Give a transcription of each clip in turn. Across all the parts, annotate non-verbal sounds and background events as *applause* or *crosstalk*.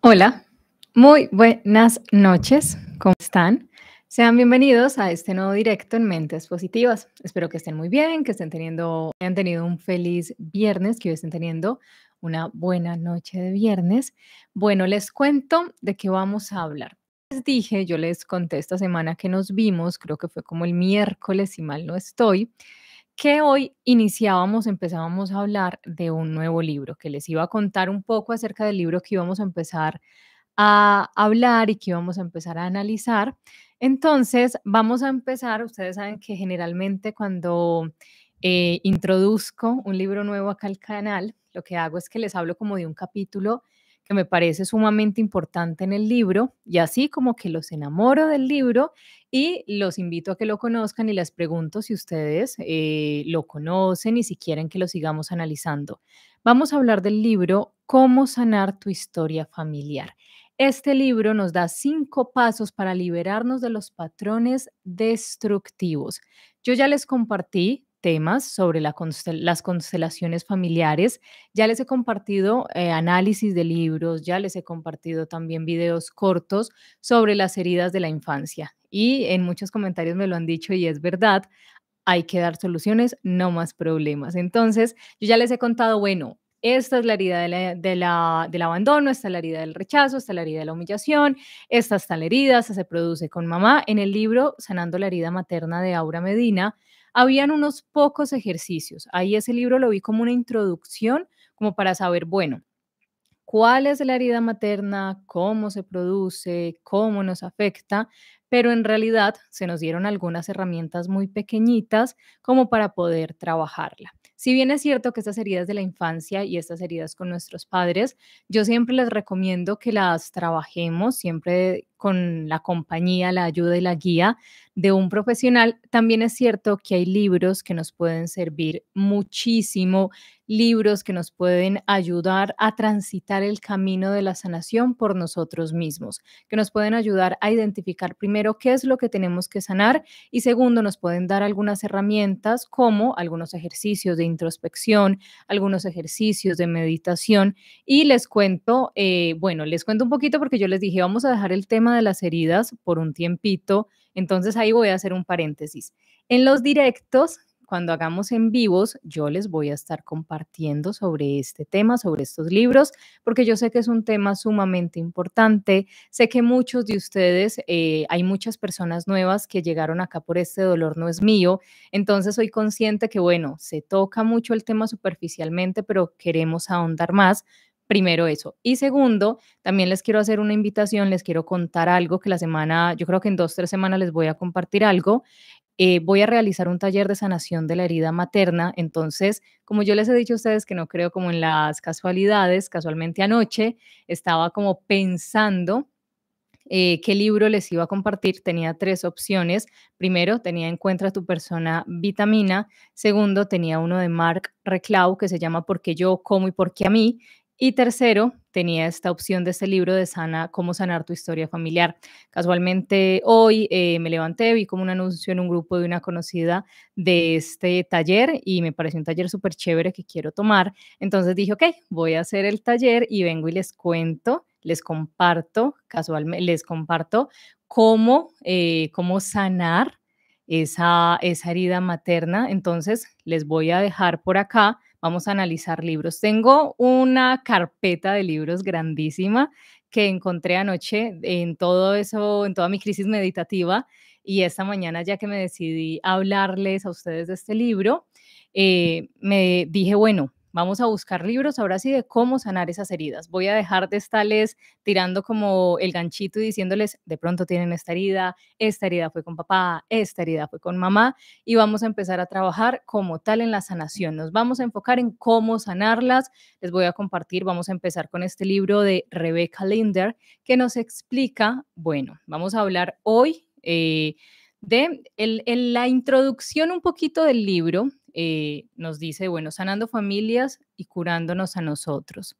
Hola, muy buenas noches, ¿cómo están? Sean bienvenidos a este nuevo directo en Mentes Positivas. Espero que estén muy bien, que estén teniendo, hayan tenido un feliz viernes, que hoy estén teniendo una buena noche de viernes. Bueno, les cuento de qué vamos a hablar. Les dije, yo les conté esta semana que nos vimos, creo que fue como el miércoles, si mal no estoy, que hoy iniciábamos, empezábamos a hablar de un nuevo libro, que les iba a contar un poco acerca del libro que íbamos a empezar a hablar y que íbamos a empezar a analizar. Entonces, vamos a empezar, ustedes saben que generalmente cuando eh, introduzco un libro nuevo acá al canal, lo que hago es que les hablo como de un capítulo que me parece sumamente importante en el libro, y así como que los enamoro del libro y los invito a que lo conozcan y les pregunto si ustedes eh, lo conocen y si quieren que lo sigamos analizando. Vamos a hablar del libro Cómo sanar tu historia familiar. Este libro nos da cinco pasos para liberarnos de los patrones destructivos. Yo ya les compartí temas sobre las constelaciones familiares. Ya les he compartido eh, análisis de libros, ya les he compartido también videos cortos sobre las heridas de la infancia. Y en muchos comentarios me lo han dicho y es verdad, hay que dar soluciones, no más problemas. Entonces, yo ya les he contado, bueno, esta es la herida del abandono, esta es la herida del rechazo, esta es la herida de la humillación, esta está la herida, se produce con mamá. En el libro Sanando la herida materna de Aura Medina, habían unos pocos ejercicios. Ahí ese libro lo vi como una introducción, como para saber, bueno, cuál es la herida materna, cómo se produce, cómo nos afecta, pero en realidad se nos dieron algunas herramientas muy pequeñitas como para poder trabajarla. Si bien es cierto que estas heridas de la infancia y estas heridas con nuestros padres, yo siempre les recomiendo que las trabajemos, siempre con la compañía, la ayuda y la guía de un profesional, también es cierto que hay libros que nos pueden servir muchísimo, libros que nos pueden ayudar a transitar el camino de la sanación por nosotros mismos, que nos pueden ayudar a identificar primero qué es lo que tenemos que sanar y segundo nos pueden dar algunas herramientas como algunos ejercicios de introspección, algunos ejercicios de meditación y les cuento, eh, bueno, les cuento un poquito porque yo les dije, vamos a dejar el tema de las heridas por un tiempito. Entonces ahí voy a hacer un paréntesis. En los directos, cuando hagamos en vivos, yo les voy a estar compartiendo sobre este tema, sobre estos libros, porque yo sé que es un tema sumamente importante. Sé que muchos de ustedes, eh, hay muchas personas nuevas que llegaron acá por este dolor no es mío. Entonces soy consciente que, bueno, se toca mucho el tema superficialmente, pero queremos ahondar más primero eso. Y segundo, también les quiero hacer una invitación, les quiero contar algo que la semana, yo creo que en dos, tres semanas les voy a compartir algo. Eh, voy a realizar un taller de sanación de la herida materna. Entonces, como yo les he dicho a ustedes que no creo como en las casualidades, casualmente anoche estaba como pensando eh, qué libro les iba a compartir, tenía tres opciones. Primero, tenía Encuentra tu persona vitamina. Segundo, tenía uno de Mark Reclau que se llama Porque yo como y porque a mí. Y tercero, tenía esta opción de este libro de Sana, Cómo sanar tu historia familiar. Casualmente hoy eh, me levanté, vi como un anuncio en un grupo de una conocida de este taller y me pareció un taller súper chévere que quiero tomar. Entonces dije, ok, voy a hacer el taller y vengo y les cuento, les comparto, casualmente, les comparto cómo, eh, cómo sanar esa, esa herida materna. Entonces les voy a dejar por acá vamos a analizar libros. Tengo una carpeta de libros grandísima que encontré anoche en todo eso, en toda mi crisis meditativa y esta mañana ya que me decidí hablarles a ustedes de este libro, eh, me dije, bueno, Vamos a buscar libros ahora sí de cómo sanar esas heridas. Voy a dejar de estarles tirando como el ganchito y diciéndoles, de pronto tienen esta herida, esta herida fue con papá, esta herida fue con mamá, y vamos a empezar a trabajar como tal en la sanación. Nos vamos a enfocar en cómo sanarlas. Les voy a compartir, vamos a empezar con este libro de Rebecca Linder, que nos explica, bueno, vamos a hablar hoy. Eh, de la introducción un poquito del libro eh, nos dice, bueno, sanando familias y curándonos a nosotros.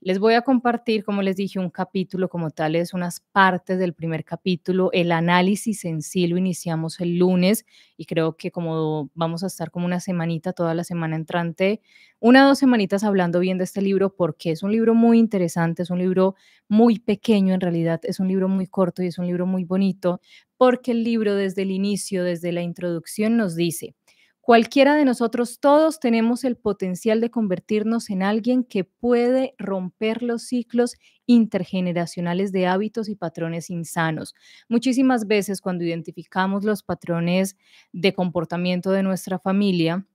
Les voy a compartir, como les dije, un capítulo como tal, es unas partes del primer capítulo. El análisis en sí lo iniciamos el lunes y creo que como vamos a estar como una semanita, toda la semana entrante, una o dos semanitas hablando bien de este libro porque es un libro muy interesante, es un libro muy pequeño en realidad, es un libro muy corto y es un libro muy bonito porque el libro desde el inicio, desde la introducción nos dice, Cualquiera de nosotros, todos tenemos el potencial de convertirnos en alguien que puede romper los ciclos intergeneracionales de hábitos y patrones insanos. Muchísimas veces cuando identificamos los patrones de comportamiento de nuestra familia,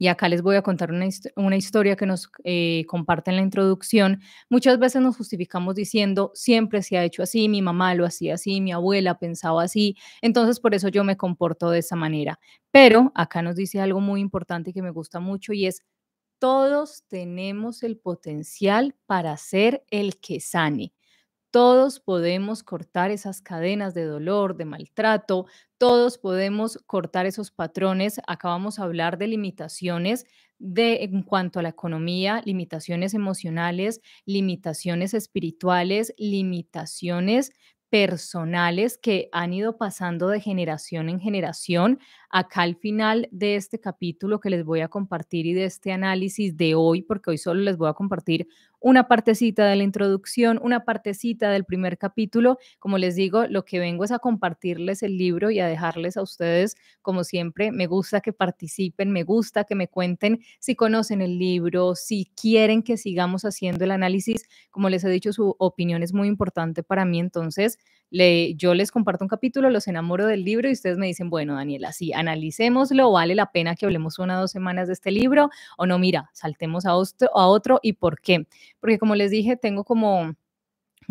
y acá les voy a contar una, historia que nos eh, comparte en la introducción, muchas veces nos justificamos diciendo, siempre se ha hecho así, mi mamá lo hacía así, mi abuela pensaba así, entonces por eso yo me comporto de esa manera. Pero acá nos dice algo muy importante que me gusta mucho y es, todos tenemos el potencial para ser el que sane. Todos podemos cortar esas cadenas de dolor, de maltrato, todos podemos cortar esos patrones. Acabamos a hablar de limitaciones de, en cuanto a la economía, limitaciones emocionales, limitaciones espirituales, limitaciones personales que han ido pasando de generación en generación. Acá al final de este capítulo que les voy a compartir y de este análisis de hoy, porque hoy solo les voy a compartir una partecita de la introducción, una partecita del primer capítulo. Como les digo, lo que vengo es a compartirles el libro y a dejarles a ustedes, como siempre, me gusta que participen, me gusta que me cuenten si conocen el libro, si quieren que sigamos haciendo el análisis. Como les he dicho, su opinión es muy importante para mí, entonces yo les comparto un capítulo, los enamoro del libro y ustedes me dicen, bueno, Daniela, si analicémoslo, vale la pena que hablemos una o dos semanas de este libro o no, mira, saltemos a a otro y por qué porque como les dije, tengo como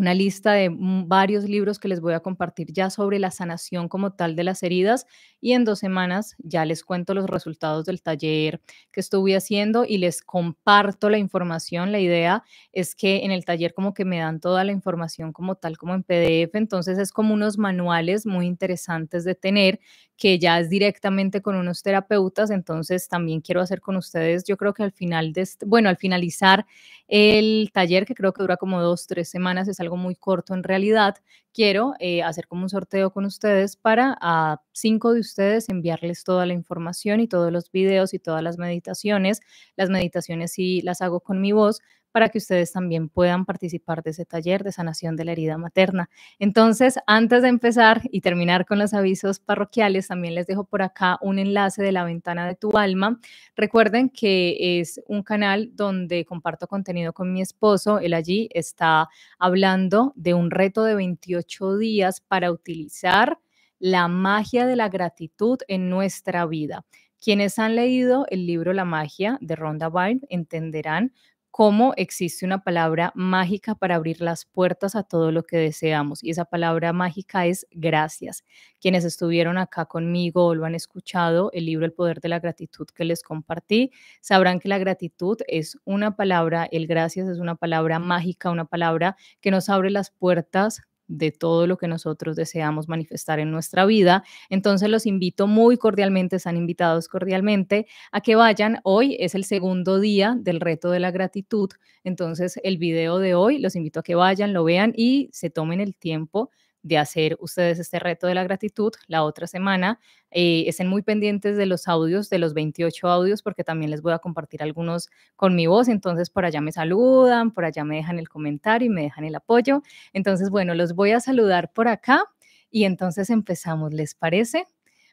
una lista de mm, varios libros que les voy a compartir ya sobre la sanación como tal de las heridas y en dos semanas ya les cuento los resultados del taller que estuve haciendo y les comparto la información. La idea es que en el taller como que me dan toda la información como tal como en PDF, entonces es como unos manuales muy interesantes de tener que ya es directamente con unos terapeutas, entonces también quiero hacer con ustedes, yo creo que al final de, bueno, al finalizar el taller que creo que dura como dos, tres semanas es algo muy corto en realidad. Quiero eh, hacer como un sorteo con ustedes para a cinco de ustedes enviarles toda la información y todos los videos y todas las meditaciones. Las meditaciones sí las hago con mi voz, para que ustedes también puedan participar de ese taller de sanación de la herida materna. Entonces, antes de empezar y terminar con los avisos parroquiales, también les dejo por acá un enlace de la ventana de tu alma. Recuerden que es un canal donde comparto contenido con mi esposo. Él allí está hablando de un reto de 28 días para utilizar la magia de la gratitud en nuestra vida. Quienes han leído el libro La magia de Ronda Byrne entenderán cómo existe una palabra mágica para abrir las puertas a todo lo que deseamos. Y esa palabra mágica es gracias. Quienes estuvieron acá conmigo o lo han escuchado, el libro El Poder de la Gratitud que les compartí, sabrán que la gratitud es una palabra, el gracias es una palabra mágica, una palabra que nos abre las puertas de todo lo que nosotros deseamos manifestar en nuestra vida. Entonces los invito muy cordialmente, están invitados cordialmente a que vayan. Hoy es el segundo día del reto de la gratitud. Entonces el video de hoy los invito a que vayan, lo vean y se tomen el tiempo de hacer ustedes este reto de la gratitud la otra semana. Eh, estén muy pendientes de los audios, de los 28 audios, porque también les voy a compartir algunos con mi voz. Entonces, por allá me saludan, por allá me dejan el comentario y me dejan el apoyo. Entonces, bueno, los voy a saludar por acá y entonces empezamos, ¿les parece?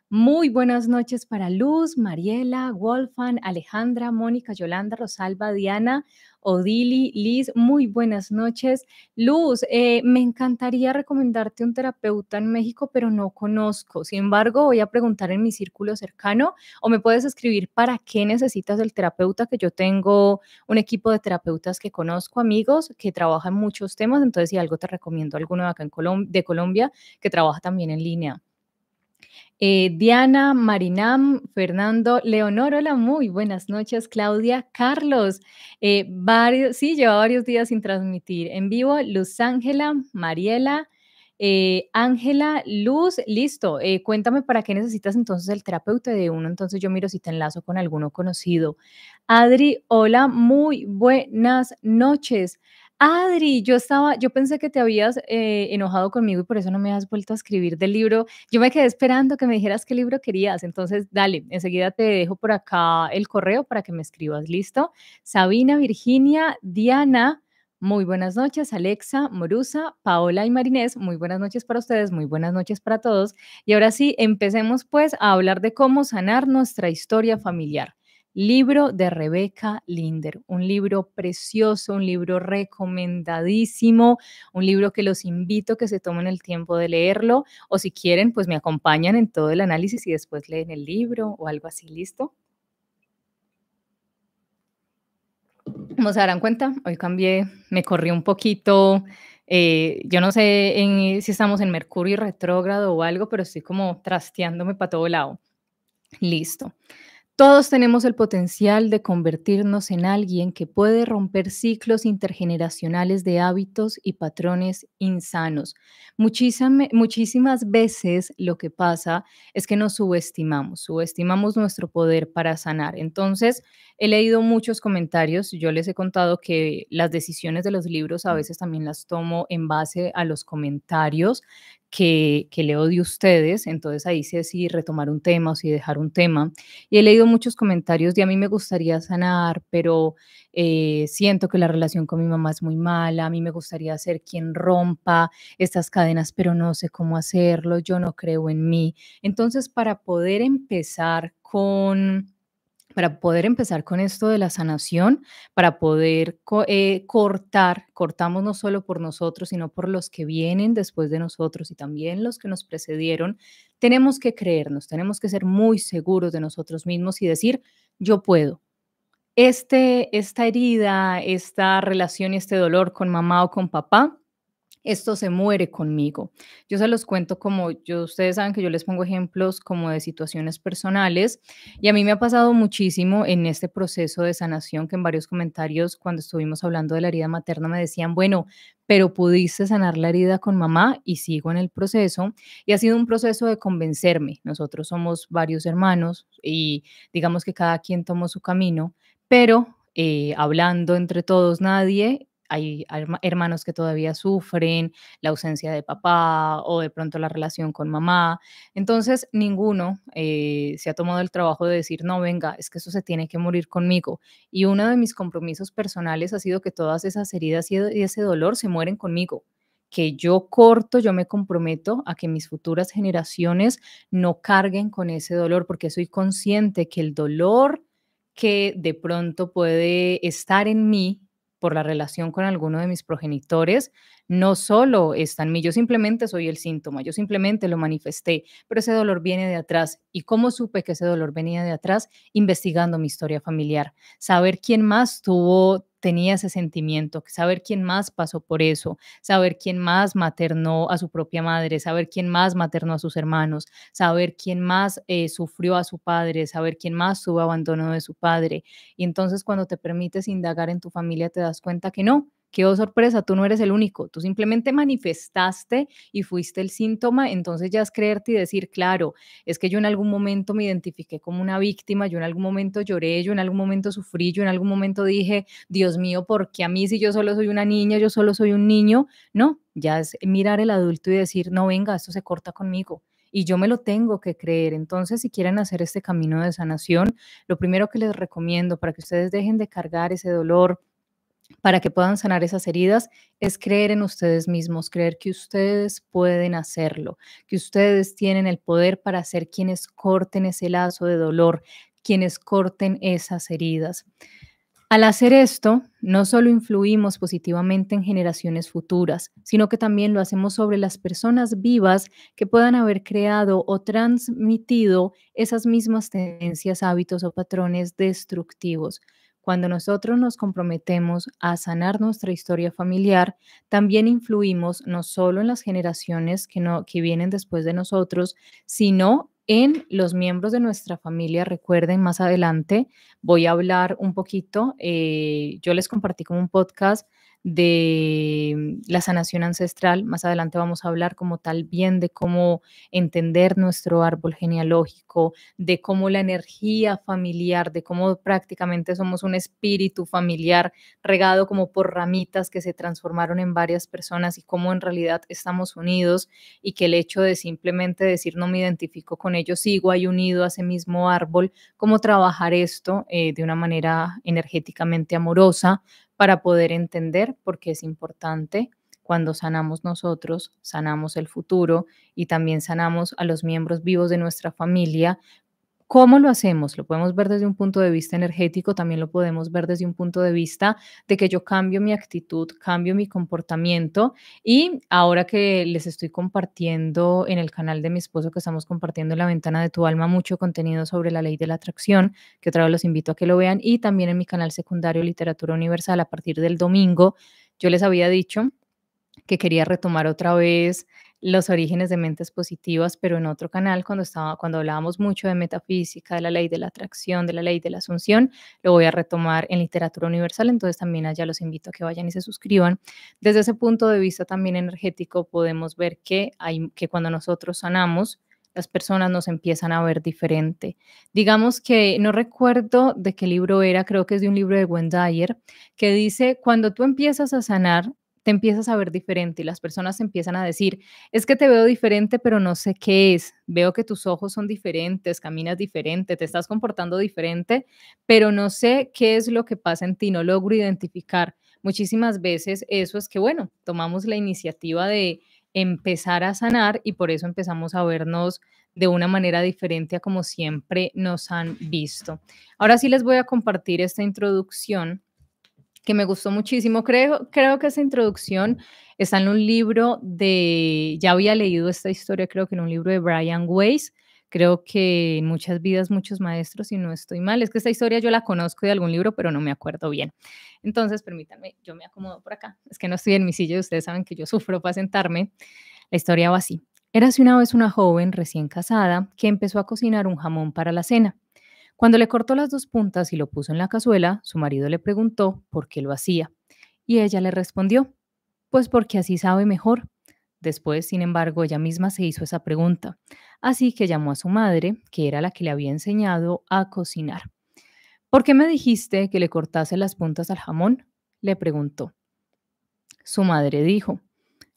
Muy buenas noches para Luz, Mariela, Wolfan, Alejandra, Mónica, Yolanda, Rosalba, Diana, Odili, Liz, muy buenas noches. Luz, eh, me encantaría recomendarte un terapeuta en México, pero no conozco. Sin embargo, voy a preguntar en mi círculo cercano o me puedes escribir para qué necesitas el terapeuta, que yo tengo un equipo de terapeutas que conozco, amigos, que trabajan muchos temas. Entonces, si algo te recomiendo alguno de acá en de Colombia que trabaja también en línea. Eh, Diana Marinam, Fernando Leonor, hola, muy buenas noches, Claudia, Carlos, eh, varios, sí, lleva varios días sin transmitir en vivo, Luz Ángela, Mariela, eh, Ángela, Luz, listo, cuéntame para qué necesitas entonces el terapeuta de uno, entonces yo miro si te enlazo con alguno conocido. Adri, hola, muy buenas noches. Adri, yo estaba, yo pensé que te habías eh, enojado conmigo y por eso no me has vuelto a escribir del libro. Yo me quedé esperando que me dijeras qué libro querías. Entonces, dale, enseguida te dejo por acá el correo para que me escribas. ¿Listo? Sabina, Virginia, Diana. Muy buenas noches, Alexa, Morusa, Paola y Marinés. Muy buenas noches para ustedes, muy buenas noches para todos. Y ahora sí, empecemos pues a hablar de cómo sanar nuestra historia familiar. Libro de Rebeca Linder, un libro precioso, un libro recomendadísimo, un libro que los invito a que se tomen el tiempo de leerlo o si quieren, pues me acompañan en todo el análisis y después leen el libro o algo así, ¿listo? Como se darán cuenta, hoy cambié, me corrí un poquito. Eh, yo no sé si estamos en Mercurio retrógrado o algo, pero estoy como trasteándome para todo lado. Listo. Todos tenemos el potencial de convertirnos en alguien que puede romper ciclos intergeneracionales de hábitos y patrones insanos. muchísimas veces lo que pasa es que nos subestimamos, subestimamos nuestro poder para sanar. Entonces, he leído muchos comentarios, yo les he contado que las decisiones de los libros a veces también las tomo en base a los comentarios que, que, leo de ustedes, entonces ahí sé si retomar un tema o si dejar un tema. Y he leído muchos comentarios de a mí me gustaría sanar, pero eh, siento que la relación con mi mamá es muy mala, a mí me gustaría ser quien rompa estas cadenas, pero no sé cómo hacerlo, yo no creo en mí. Entonces, para poder empezar con para poder empezar con esto de la sanación, para poder eh, cortar, cortamos no solo por nosotros, sino por los que vienen después de nosotros y también los que nos precedieron, tenemos que creernos, tenemos que ser muy seguros de nosotros mismos y decir, yo puedo, este, esta herida, esta relación y este dolor con mamá o con papá esto se muere conmigo. Yo se los cuento como yo, ustedes saben que yo les pongo ejemplos como de situaciones personales y a mí me ha pasado muchísimo en este proceso de sanación que en varios comentarios cuando estuvimos hablando de la herida materna me decían, bueno, pero pudiste sanar la herida con mamá y sigo en el proceso y ha sido un proceso de convencerme. Nosotros somos varios hermanos y digamos que cada quien tomó su camino, pero eh, hablando entre todos, nadie hay hermanos que todavía sufren la ausencia de papá o de pronto la relación con mamá. Entonces, ninguno eh, se ha tomado el trabajo de decir, no, venga, es que eso se tiene que morir conmigo. Y uno de mis compromisos personales ha sido que todas esas heridas e-, y ese dolor se mueren conmigo que yo corto, yo me comprometo a que mis futuras generaciones no carguen con ese dolor, porque soy consciente que el dolor que de pronto puede estar en mí por la relación con alguno de mis progenitores, no solo está en mí, yo simplemente soy el síntoma, yo simplemente lo manifesté, pero ese dolor viene de atrás. ¿Y cómo supe que ese dolor venía de atrás? Investigando mi historia familiar, saber quién más tuvo tenía ese sentimiento, saber quién más pasó por eso, saber quién más maternó a su propia madre, saber quién más maternó a sus hermanos, saber quién más eh, sufrió a su padre, saber quién más tuvo abandono de su padre. Y entonces cuando te permites indagar en tu familia te das cuenta que no, qué oh, sorpresa, tú no eres el único, tú simplemente manifestaste y fuiste el síntoma, entonces ya es creerte y decir, claro, es que yo en algún momento me identifiqué como una víctima, yo en algún momento lloré, yo en algún momento sufrí, yo en algún momento dije, Dios mío, porque a mí si yo solo soy una niña, yo solo soy un niño? No, ya es mirar el adulto y decir, no, venga, esto se corta conmigo y yo me lo tengo que creer. Entonces, si quieren hacer este camino de sanación, lo primero que les recomiendo para que ustedes dejen de cargar ese dolor, para que puedan sanar esas heridas es creer en ustedes mismos, creer que ustedes pueden hacerlo, que ustedes tienen el poder para ser quienes corten ese lazo de dolor, quienes corten esas heridas. Al hacer esto, no solo influimos positivamente en generaciones futuras, sino que también lo hacemos sobre las personas vivas que puedan haber creado o transmitido esas mismas tendencias, hábitos o patrones destructivos. Cuando nosotros nos comprometemos a sanar nuestra historia familiar, también influimos no solo en las generaciones que, vienen después de nosotros, sino en los miembros de nuestra familia. Recuerden, más adelante voy a hablar un poquito, eh, yo les compartí como un podcast de mm, la sanación ancestral. Más adelante vamos a hablar como tal bien de cómo entender nuestro árbol genealógico, de cómo la energía familiar, de cómo prácticamente somos un espíritu familiar regado como por ramitas que se transformaron en varias personas y cómo en realidad estamos unidos y que el hecho de simplemente decir no me identifico con ellos, sigo ahí unido a ese mismo árbol, cómo trabajar esto eh, de una manera energéticamente amorosa, para poder entender por qué es importante. Cuando sanamos nosotros, sanamos el futuro y también sanamos a los miembros vivos de nuestra familia ¿Cómo lo hacemos? Lo podemos ver desde un punto de vista energético, también lo podemos ver desde un punto de vista de que yo cambio mi actitud, cambio mi comportamiento y ahora que les estoy compartiendo en el canal de mi esposo que estamos compartiendo en la ventana de tu alma mucho contenido sobre la ley de la atracción, que otra vez los invito a que lo vean y también en mi canal secundario Literatura Universal a partir del domingo, yo les había dicho que quería retomar otra vez los orígenes de mentes positivas, pero en otro canal, cuando, estaba, cuando hablábamos mucho de metafísica, de la ley de la atracción, de la ley de la asunción, lo voy a retomar en literatura universal, entonces también allá los invito a que vayan y se suscriban. Desde ese punto de vista también energético podemos ver que, hay, que cuando nosotros sanamos, las personas nos empiezan a ver diferente. Digamos que no recuerdo de qué libro era, creo que es de un libro de Gwen que dice, cuando tú empiezas a sanar, te empiezas a ver diferente y las personas empiezan a decir, es que te veo diferente, pero no sé qué es. Veo que tus ojos son diferentes, caminas diferente, te estás comportando diferente, pero no sé qué es lo que pasa en ti, no logro identificar. Muchísimas veces eso es que, bueno, tomamos la iniciativa de empezar a sanar y por eso empezamos a vernos de una manera diferente a como siempre nos han visto. Ahora sí les voy a compartir esta introducción que me gustó muchísimo. Creo, creo que esa introducción está en un libro de, ya había leído esta historia, creo que en un libro de Brian Weiss, creo que en muchas vidas muchos maestros, y no estoy mal, es que esta historia yo la conozco de algún libro, pero no me acuerdo bien. Entonces, permítanme, yo me acomodo por acá, es que no estoy en mi silla, ustedes saben que yo sufro para sentarme. La historia va así. Érase una vez una joven recién casada que empezó a cocinar un jamón para la cena. Cuando le cortó las dos puntas y lo puso en la cazuela, su marido le preguntó por qué lo hacía, y ella le respondió, pues porque así sabe mejor. Después, sin embargo, ella misma se hizo esa pregunta, así que llamó a su madre, que era la que le había enseñado a cocinar. ¿Por qué me dijiste que le cortase las puntas al jamón? le preguntó. Su madre dijo,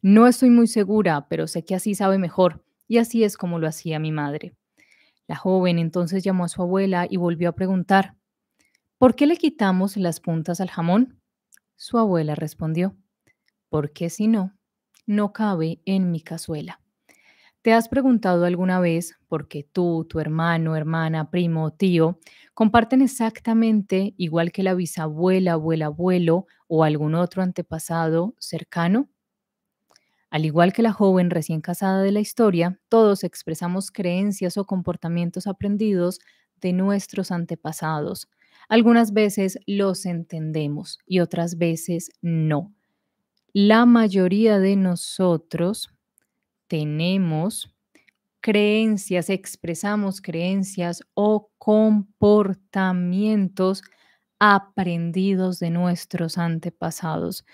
no estoy muy segura, pero sé que así sabe mejor, y así es como lo hacía mi madre. La joven entonces llamó a su abuela y volvió a preguntar, ¿por qué le quitamos las puntas al jamón? Su abuela respondió, porque si no, no cabe en mi cazuela. ¿Te has preguntado alguna vez por qué tú, tu hermano, hermana, primo, o tío comparten exactamente igual que la bisabuela, abuela, abuelo o algún otro antepasado cercano? Al igual que la joven recién casada de la historia, todos expresamos creencias o comportamientos aprendidos de nuestros antepasados. Algunas veces los entendemos y otras veces no. La mayoría de nosotros tenemos creencias, expresamos creencias o comportamientos aprendidos de nuestros antepasados.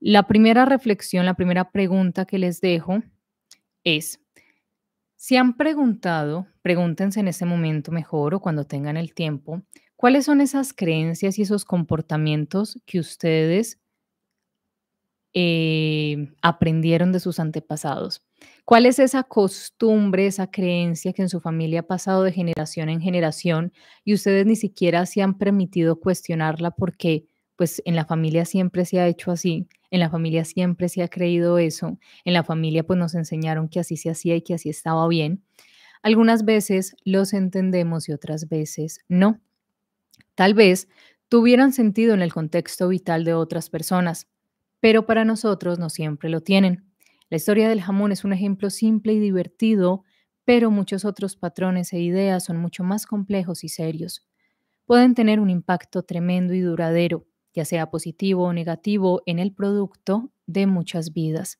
La primera reflexión, la primera pregunta que les dejo es, si han preguntado, pregúntense en ese momento mejor o cuando tengan el tiempo, ¿cuáles son esas creencias y esos comportamientos que ustedes eh, aprendieron de sus antepasados? ¿Cuál es esa costumbre, esa creencia que en su familia ha pasado de generación en generación y ustedes ni siquiera se han permitido cuestionarla porque pues en la familia siempre se ha hecho así? En la familia siempre se ha creído eso. En la familia pues nos enseñaron que así se hacía y que así estaba bien. Algunas veces los entendemos y otras veces no. Tal vez tuvieran sentido en el contexto vital de otras personas, pero para nosotros no siempre lo tienen. La historia del jamón es un ejemplo simple y divertido, pero muchos otros patrones e ideas son mucho más complejos y serios. Pueden tener un impacto tremendo y duradero, ya sea positivo o negativo, en el producto de muchas vidas.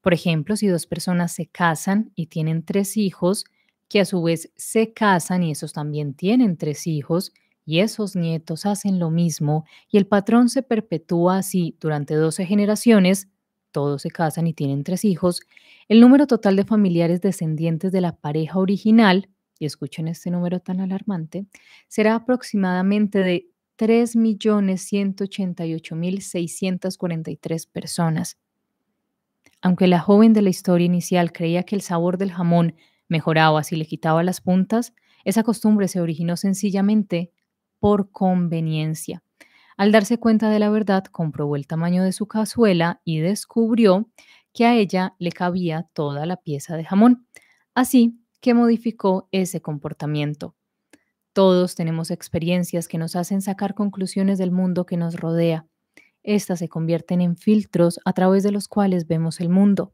Por ejemplo, si dos personas se casan y tienen tres hijos, que a su vez se casan y esos también tienen tres hijos, y esos nietos hacen lo mismo, y el patrón se perpetúa así durante 12 generaciones, todos se casan y tienen tres hijos, el número total de familiares descendientes de la pareja original, y escuchen este número tan alarmante, será aproximadamente de 3.188.643 personas. Aunque la joven de la historia inicial creía que el sabor del jamón mejoraba si le quitaba las puntas, esa costumbre se originó sencillamente por conveniencia. Al darse cuenta de la verdad, comprobó el tamaño de su cazuela y descubrió que a ella le cabía toda la pieza de jamón. Así que modificó ese comportamiento. Todos tenemos experiencias que nos hacen sacar conclusiones del mundo que nos rodea. Estas se convierten en filtros a través de los cuales vemos el mundo.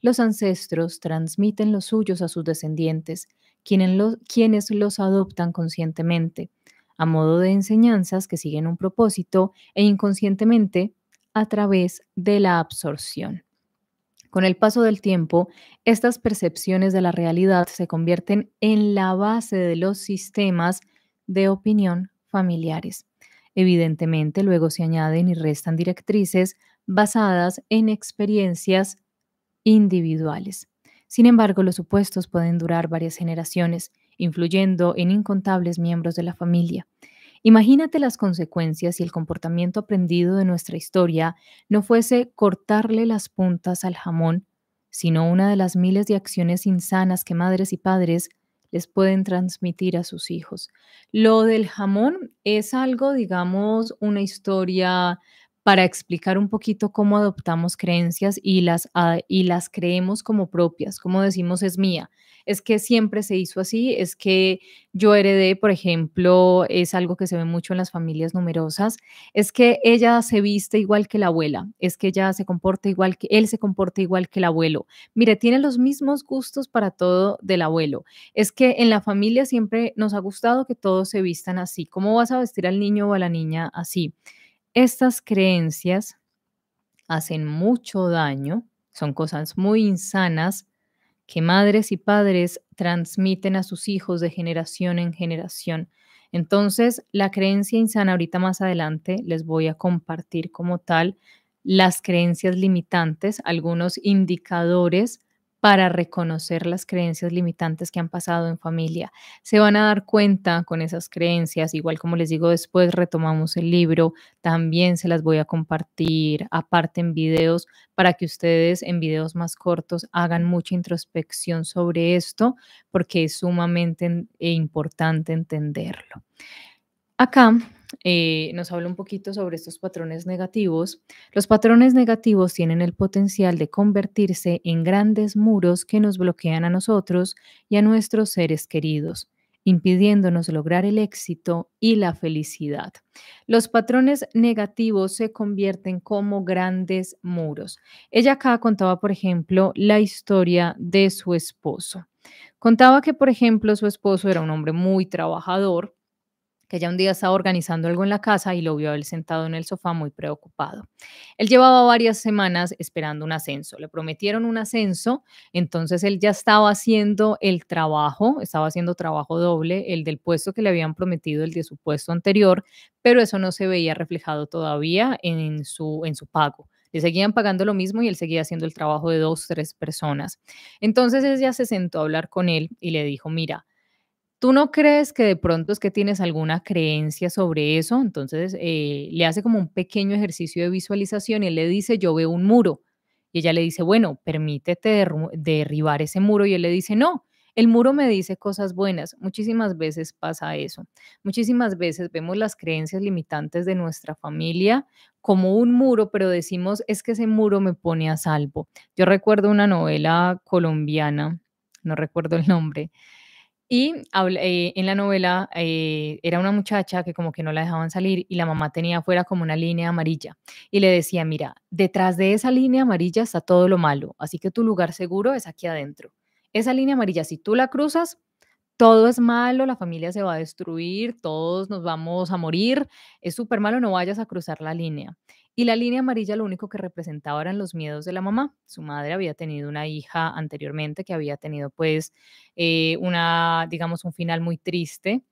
Los ancestros transmiten los suyos a sus descendientes, quienes los, quienes los adoptan conscientemente, a modo de enseñanzas que siguen un propósito e inconscientemente a través de la absorción. Con el paso del tiempo, estas percepciones de la realidad se convierten en la base de los sistemas de opinión familiares. Evidentemente, luego se añaden y restan directrices basadas en experiencias individuales. Sin embargo, los supuestos pueden durar varias generaciones, influyendo en incontables miembros de la familia. Imagínate las consecuencias si el comportamiento aprendido de nuestra historia no fuese cortarle las puntas al jamón, sino una de las miles de acciones insanas que madres y padres les pueden transmitir a sus hijos. Lo del jamón es algo, digamos, una historia para explicar un poquito cómo adoptamos creencias y las, ah, y las creemos como propias, como decimos es mía. Es que siempre se hizo así, es que yo heredé, por ejemplo, es algo que se ve mucho en las familias numerosas, es que ella se viste igual que la abuela, es que ella se comporta igual que él se comporta igual que el abuelo. Mire, tiene los mismos gustos para todo del abuelo. Es que en la familia siempre nos ha gustado que todos se vistan así. ¿Cómo vas a vestir al niño o a la niña así? Estas creencias hacen mucho daño, son cosas muy insanas que madres y padres transmiten a sus hijos de generación en generación. Entonces, la creencia insana, ahorita más adelante les voy a compartir como tal las creencias limitantes, algunos indicadores para reconocer las creencias limitantes que han pasado en familia. Se van a dar cuenta con esas creencias, igual como les digo, después retomamos el libro, también se las voy a compartir aparte en videos para que ustedes en videos más cortos hagan mucha introspección sobre esto, porque es sumamente e importante entenderlo. Acá eh, nos habla un poquito sobre estos patrones negativos. Los patrones negativos tienen el potencial de convertirse en grandes muros que nos bloquean a nosotros y a nuestros seres queridos impidiéndonos lograr el éxito y la felicidad. Los patrones negativos se convierten como grandes muros. Ella acá contaba, por ejemplo, la historia de su esposo. Contaba que, por ejemplo, su esposo era un hombre muy trabajador, ella un día estaba organizando algo en la casa y lo vio a él sentado en el sofá muy preocupado. Él llevaba varias semanas esperando un ascenso. Le prometieron un ascenso, entonces él ya estaba haciendo el trabajo, estaba haciendo trabajo doble, el del puesto que le habían prometido, el de su puesto anterior, pero eso no se veía reflejado todavía en su, en su pago. Le seguían pagando lo mismo y él seguía haciendo el trabajo de dos, tres personas. Entonces ella se sentó a hablar con él y le dijo, mira, ¿Tú no crees que de pronto es que tienes alguna creencia sobre eso? Entonces eh, le hace como un pequeño ejercicio de visualización y él le dice, yo veo un muro. Y ella le dice, bueno, permítete derribar ese muro. Y él le dice, no, el muro me dice cosas buenas. Muchísimas veces pasa eso. Muchísimas veces vemos las creencias limitantes de nuestra familia como un muro, pero decimos, es que ese muro me pone a salvo. Yo recuerdo una novela colombiana, no recuerdo el nombre, y eh, en la novela eh, era una muchacha que como que no la dejaban salir y la mamá tenía afuera como una línea amarilla y le decía, mira, detrás de esa línea amarilla está todo lo malo, así que tu lugar seguro es aquí adentro. Esa línea amarilla, si tú la cruzas, todo es malo, la familia se va a destruir, todos nos vamos a morir, es súper malo, no vayas a cruzar la línea. Y la línea amarilla lo único que representaba eran los miedos de la mamá. Su madre había tenido una hija anteriormente que había tenido pues eh, una, digamos, un final muy triste,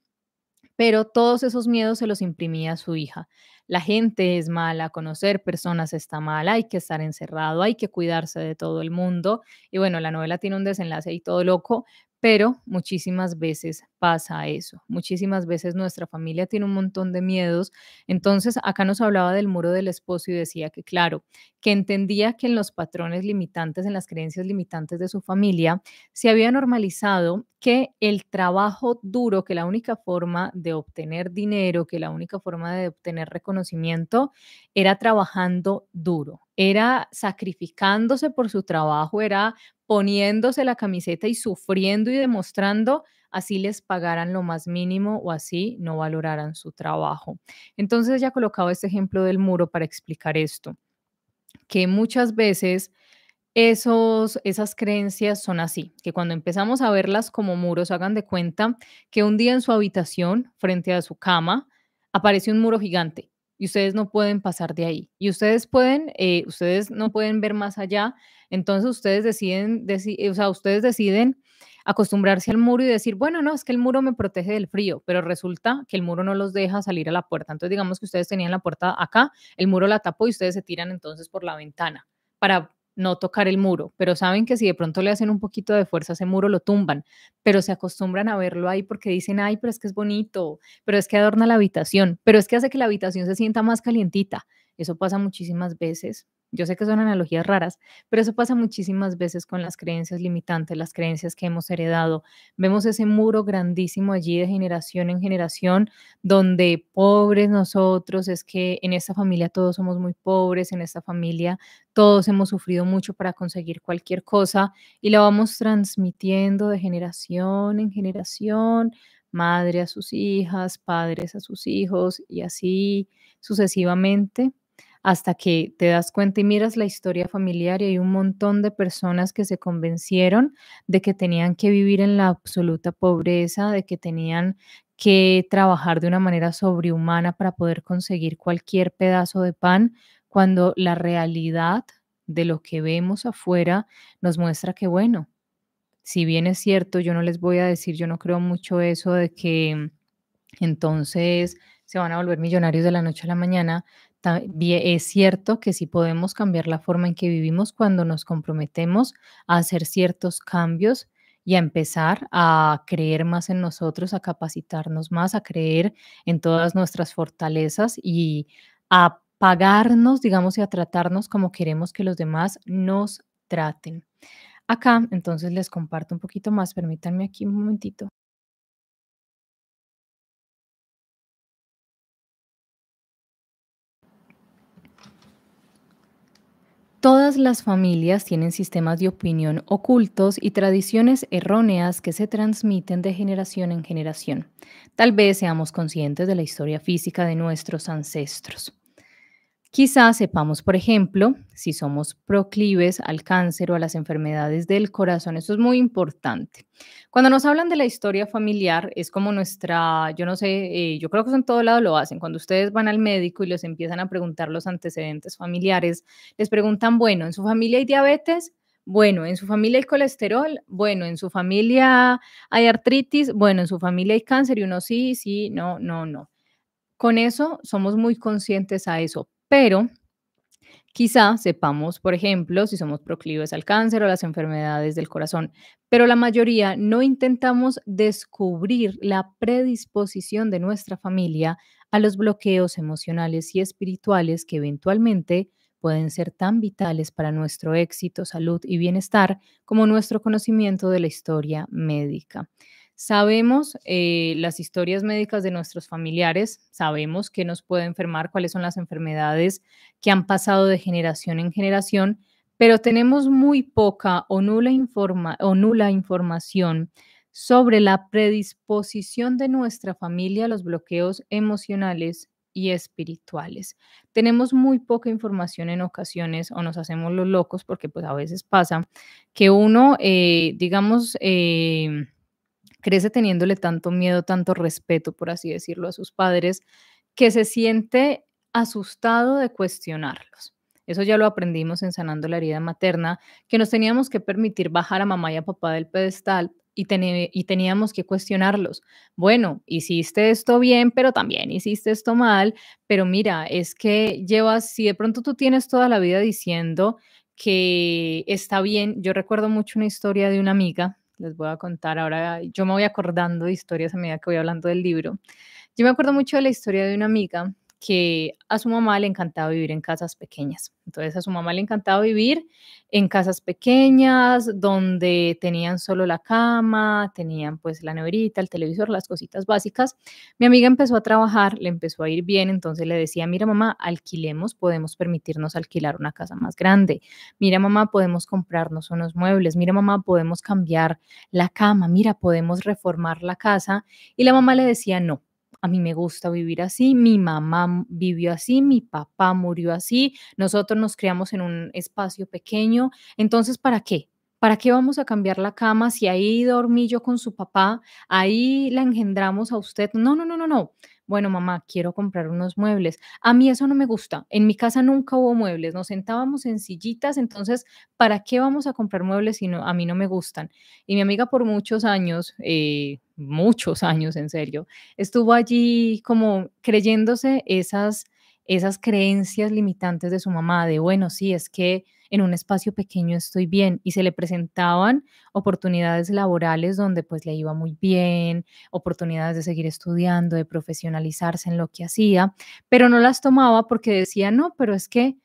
pero todos esos miedos se los imprimía a su hija. La gente es mala, conocer personas está mal, hay que estar encerrado, hay que cuidarse de todo el mundo. Y bueno, la novela tiene un desenlace ahí todo loco, pero muchísimas veces pasa eso. Muchísimas veces nuestra familia tiene un montón de miedos. Entonces, acá nos hablaba del muro del esposo y decía que, claro, que entendía que en los patrones limitantes, en las creencias limitantes de su familia, se había normalizado que el trabajo duro, que la única forma de obtener dinero, que la única forma de obtener reconocimiento era trabajando duro, era sacrificándose por su trabajo, era poniéndose la camiseta y sufriendo y demostrando, así les pagaran lo más mínimo o así no valoraran su trabajo. Entonces ya colocado este ejemplo del muro para explicar esto, que muchas veces esos, esas creencias son así, que cuando empezamos a verlas como muros, hagan de cuenta que un día en su habitación, frente a su cama, aparece un muro gigante y ustedes no pueden pasar de ahí. Y ustedes pueden, eh, ustedes no pueden ver más allá. Entonces ustedes deciden, eh, o sea, ustedes deciden acostumbrarse al muro y decir, bueno, no, es que el muro me protege del frío, pero resulta que el muro no los deja salir a la puerta. Entonces digamos que ustedes tenían la puerta acá, el muro la tapó y ustedes se tiran entonces por la ventana para no tocar el muro, pero saben que si de pronto le hacen un poquito de fuerza a ese muro, lo tumban, pero se acostumbran a verlo ahí porque dicen, ay, pero es que es bonito, pero es que adorna la habitación, pero es que hace que la habitación se sienta más calientita. Eso pasa muchísimas veces, yo sé que son analogías raras, pero eso pasa muchísimas veces con las creencias limitantes, las creencias que hemos heredado. Vemos ese muro grandísimo allí de generación en generación, donde pobres nosotros, es que en esta familia todos somos muy pobres, en esta familia todos hemos sufrido mucho para conseguir cualquier cosa y la vamos transmitiendo de generación en generación, madre a sus hijas, padres a sus hijos y así sucesivamente hasta que te das cuenta y miras la historia familiar y hay un montón de personas que se convencieron de que tenían que vivir en la absoluta pobreza, de que tenían que trabajar de una manera sobrehumana para poder conseguir cualquier pedazo de pan, cuando la realidad de lo que vemos afuera nos muestra que, bueno, si bien es cierto, yo no les voy a decir, yo no creo mucho eso de que mm, entonces se van a volver millonarios de la noche a la mañana, es cierto que sí podemos cambiar la forma en que vivimos cuando nos comprometemos a hacer ciertos cambios y a empezar a creer más en nosotros, a capacitarnos más, a creer en todas nuestras fortalezas y a pagarnos, digamos, y a tratarnos como queremos que los demás nos traten. Acá, entonces, les comparto un poquito más. Permítanme aquí un momentito. Todas las familias tienen sistemas de opinión ocultos y tradiciones erróneas que se transmiten de generación en generación. Tal vez seamos conscientes de la historia física de nuestros ancestros. Quizás sepamos, por ejemplo, si somos proclives al cáncer o a las enfermedades del corazón. Eso es muy importante. Cuando nos hablan de la historia familiar, es como nuestra, yo no sé, eh, yo creo que en todo lado lo hacen. Cuando ustedes van al médico y les empiezan a preguntar los antecedentes familiares, les preguntan, bueno, ¿en su familia hay diabetes? Bueno, en su familia hay colesterol, bueno, en su familia hay artritis, bueno, en su familia hay cáncer y uno sí, sí, no, no, no. Con eso somos muy conscientes a eso, pero Quizá sepamos, por ejemplo, si somos proclives al cáncer o las enfermedades del corazón, pero la mayoría no intentamos descubrir la predisposición de nuestra familia a los bloqueos emocionales y espirituales que eventualmente pueden ser tan vitales para nuestro éxito, salud y bienestar como nuestro conocimiento de la historia médica. Sabemos eh, las historias médicas de nuestros familiares, sabemos qué nos puede enfermar, cuáles son las enfermedades que han pasado de generación en generación, pero tenemos muy poca o nula, informa o nula información sobre la predisposición de nuestra familia a los bloqueos emocionales y espirituales. Tenemos muy poca información en ocasiones o nos hacemos los locos porque pues a veces pasa que uno, eh, digamos, eh, crece teniéndole tanto miedo, tanto respeto, por así decirlo, a sus padres, que se siente asustado de cuestionarlos. Eso ya lo aprendimos en Sanando la herida materna, que nos teníamos que permitir bajar a mamá y a papá del pedestal y, y teníamos que cuestionarlos. Bueno, hiciste esto bien, pero también hiciste esto mal, pero mira, es que llevas, si de pronto tú tienes toda la vida diciendo que está bien, yo recuerdo mucho una historia de una amiga les voy a contar ahora, yo me voy acordando de historias a medida que voy hablando del libro. Yo me acuerdo mucho de la historia de una amiga que a su mamá le encantaba vivir en casas pequeñas. Entonces a su mamá le encantaba vivir en casas pequeñas donde tenían solo la cama, tenían pues la neverita, el televisor, las cositas básicas. Mi amiga empezó a trabajar, le empezó a ir bien, entonces le decía, mira mamá, alquilemos, podemos permitirnos alquilar una casa más grande. Mira mamá, podemos comprarnos unos muebles. Mira mamá, podemos cambiar la cama. Mira, podemos reformar la casa. Y la mamá le decía, no, a mí me gusta vivir así, mi mamá vivió así, mi papá murió así, nosotros nos criamos en un espacio pequeño, entonces, ¿para qué? ¿Para qué vamos a cambiar la cama si ahí dormí yo con su papá, ahí la engendramos a usted? No, no, no, no, no bueno, mamá, quiero comprar unos muebles. A mí eso no me gusta. En mi casa nunca hubo muebles, nos sentábamos en sillitas, entonces, ¿para qué vamos a comprar muebles si no, a mí no me gustan? Y mi amiga por muchos años, eh, muchos años en serio, estuvo allí como creyéndose esas, esas creencias limitantes de su mamá, de, bueno, sí, es que en un espacio pequeño estoy bien y se le presentaban oportunidades laborales donde pues le iba muy bien, oportunidades de seguir estudiando, de profesionalizarse en lo que hacía, pero no las tomaba porque decía, no, pero es que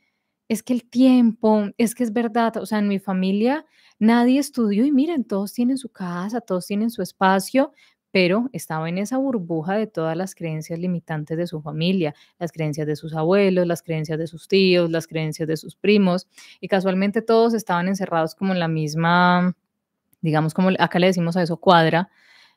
es que el tiempo, es que es verdad, o sea, en mi familia nadie estudió y miren, todos tienen su casa, todos tienen su espacio, pero estaba en esa burbuja de todas las creencias limitantes de su familia, las creencias de sus abuelos, las creencias de sus tíos, las creencias de sus primos, y casualmente todos estaban encerrados como en la misma, digamos, como acá le decimos a eso cuadra,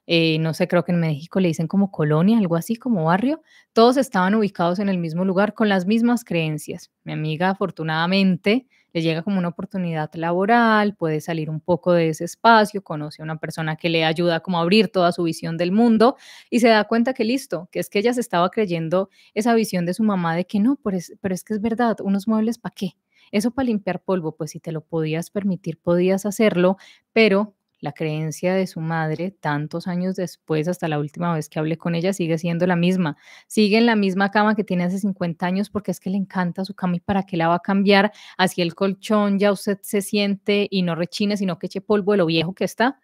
eh, no sé, creo que en México le dicen como colonia, algo así, como barrio, todos estaban ubicados en el mismo lugar con las mismas creencias. Mi amiga afortunadamente le llega como una oportunidad laboral, puede salir un poco de ese espacio, conoce a una persona que le ayuda como a abrir toda su visión del mundo y se da cuenta que listo, que es que ella se estaba creyendo esa visión de su mamá de que no, pero es, pero es que es verdad, unos muebles para qué. Eso para limpiar polvo, pues si te lo podías permitir, podías hacerlo, pero la creencia de su madre, tantos años después, hasta la última vez que hablé con ella, sigue siendo la misma. Sigue en la misma cama que tiene hace 50 años porque es que le encanta su cama y para qué la va a cambiar. Así el colchón ya usted se siente y no rechine sino que eche polvo de lo viejo que está.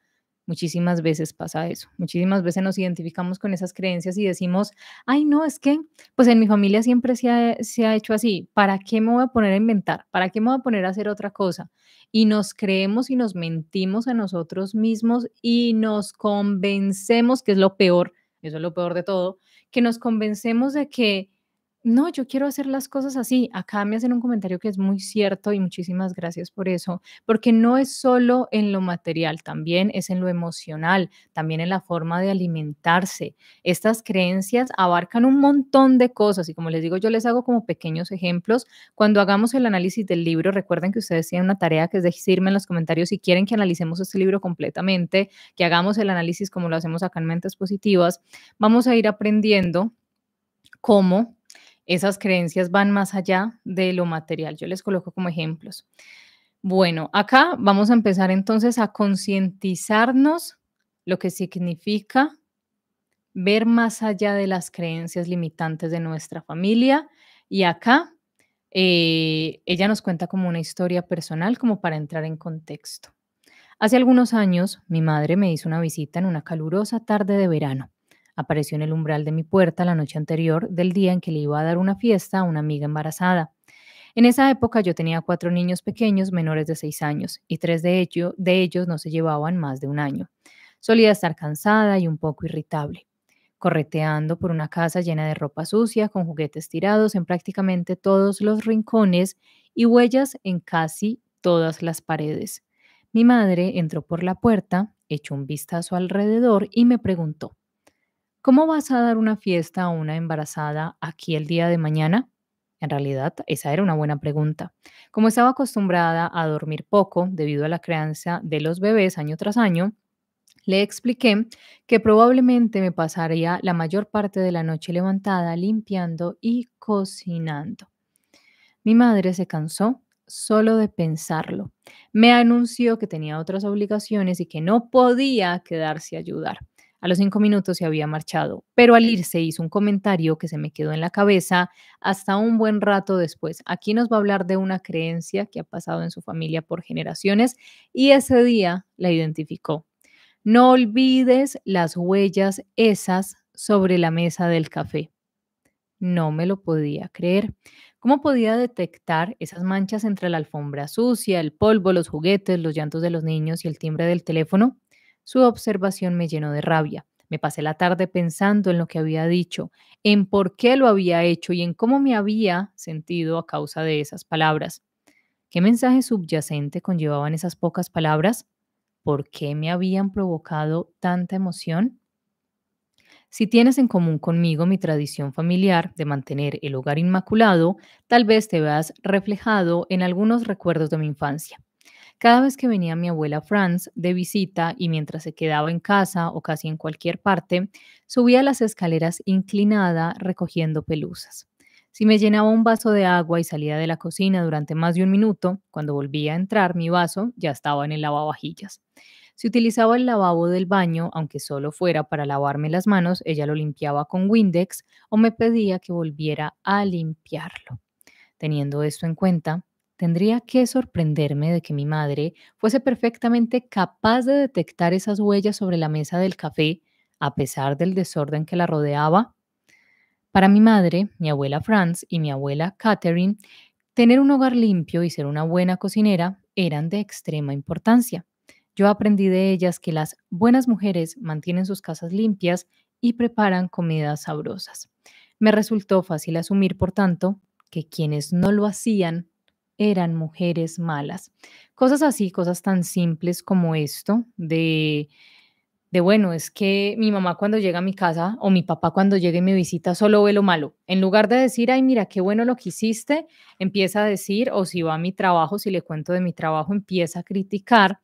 Muchísimas veces pasa eso. Muchísimas veces nos identificamos con esas creencias y decimos, ay, no, es que, pues en mi familia siempre se ha, hecho así. ¿Para qué me voy a poner a inventar? ¿Para qué me voy a poner a hacer otra cosa? Y nos creemos y nos mentimos a nosotros mismos y nos convencemos, que es lo peor, eso es lo peor de todo, que nos convencemos de que no, yo quiero hacer las cosas así. Acá me hacen un comentario que es muy cierto y muchísimas gracias por eso, porque no es solo en lo material, también es en lo emocional, también en la forma de alimentarse. Estas creencias abarcan un montón de cosas y como les digo, yo les hago como pequeños ejemplos. Cuando hagamos el análisis del libro, recuerden que ustedes tienen una tarea que es decirme en los comentarios si quieren que analicemos este libro completamente, que hagamos el análisis como lo hacemos acá en Mentes Positivas. Vamos a ir aprendiendo cómo esas creencias van más allá de lo material. Yo les coloco como ejemplos. Bueno, acá vamos a empezar entonces a concientizarnos lo que significa ver más allá de las creencias limitantes de nuestra familia. Y acá eh, ella nos cuenta como una historia personal, como para entrar en contexto. Hace algunos años, mi madre me hizo una visita en una calurosa tarde de verano. Apareció en el umbral de mi puerta la noche anterior del día en que le iba a dar una fiesta a una amiga embarazada. En esa época yo tenía cuatro niños pequeños menores de seis años y tres de, de ellos no se llevaban más de un año. Solía estar cansada y un poco irritable, correteando por una casa llena de ropa sucia, con juguetes tirados en prácticamente todos los rincones y huellas en casi todas las paredes. Mi madre entró por la puerta, echó un vistazo alrededor y me preguntó, ¿Cómo vas a dar una fiesta a una embarazada aquí el día de mañana? En realidad, esa era una buena pregunta. Como estaba acostumbrada a dormir poco debido a la crianza de los bebés año tras año, le expliqué que probablemente me pasaría la mayor parte de la noche levantada limpiando y cocinando. Mi madre se cansó solo de pensarlo. Me anunció que tenía otras obligaciones y que no podía quedarse a ayudar. A los cinco minutos se había marchado, pero al irse hizo un comentario que se me quedó en la cabeza hasta un buen rato después. Aquí nos va a hablar de una creencia que ha pasado en su familia por generaciones y ese día la identificó. No olvides las huellas esas sobre la mesa del café. No me lo podía creer. ¿Cómo podía detectar esas manchas entre la alfombra sucia, el polvo, los juguetes, los llantos de los niños y el timbre del teléfono? Su observación me llenó de rabia. Me pasé la tarde pensando en lo que había dicho, en por qué lo había hecho y en cómo me había sentido a causa de esas palabras. ¿Qué mensaje subyacente conllevaban esas pocas palabras? ¿Por qué me habían provocado tanta emoción? Si tienes en común conmigo mi tradición familiar de mantener el hogar inmaculado, tal vez te veas reflejado en algunos recuerdos de mi infancia. Cada vez que venía mi abuela Franz de visita y mientras se quedaba en casa o casi en cualquier parte, subía las escaleras inclinada recogiendo pelusas. Si me llenaba un vaso de agua y salía de la cocina durante más de un minuto, cuando volvía a entrar mi vaso ya estaba en el lavavajillas. Si utilizaba el lavabo del baño, aunque solo fuera para lavarme las manos, ella lo limpiaba con Windex o me pedía que volviera a limpiarlo. Teniendo esto en cuenta, tendría que sorprenderme de que mi madre fuese perfectamente capaz de detectar esas huellas sobre la mesa del café, a pesar del desorden que la rodeaba. Para mi madre, mi abuela Franz y mi abuela Catherine, tener un hogar limpio y ser una buena cocinera eran de extrema importancia. Yo aprendí de ellas que las buenas mujeres mantienen sus casas limpias y preparan comidas sabrosas. Me resultó fácil asumir, por tanto, que quienes no lo hacían eran mujeres malas. Cosas así, cosas tan simples como esto de, de, bueno, es que mi mamá cuando llega a mi casa o mi papá cuando llega y me visita solo ve lo malo. En lugar de decir, ay, mira, qué bueno lo que hiciste, empieza a decir, o si va a mi trabajo, si le cuento de mi trabajo, empieza a criticar.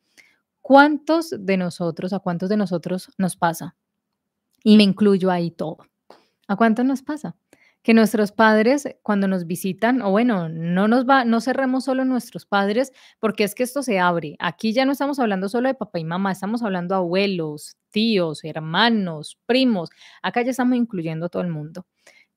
¿Cuántos de nosotros, a cuántos de nosotros nos pasa? Y me incluyo ahí todo. ¿A cuántos nos pasa? que nuestros padres cuando nos visitan, o bueno, no nos va, no cerremos solo nuestros padres, porque es que esto se abre. Aquí ya no estamos hablando solo de papá y mamá, estamos hablando abuelos, tíos, hermanos, primos. Acá ya estamos incluyendo a todo el mundo.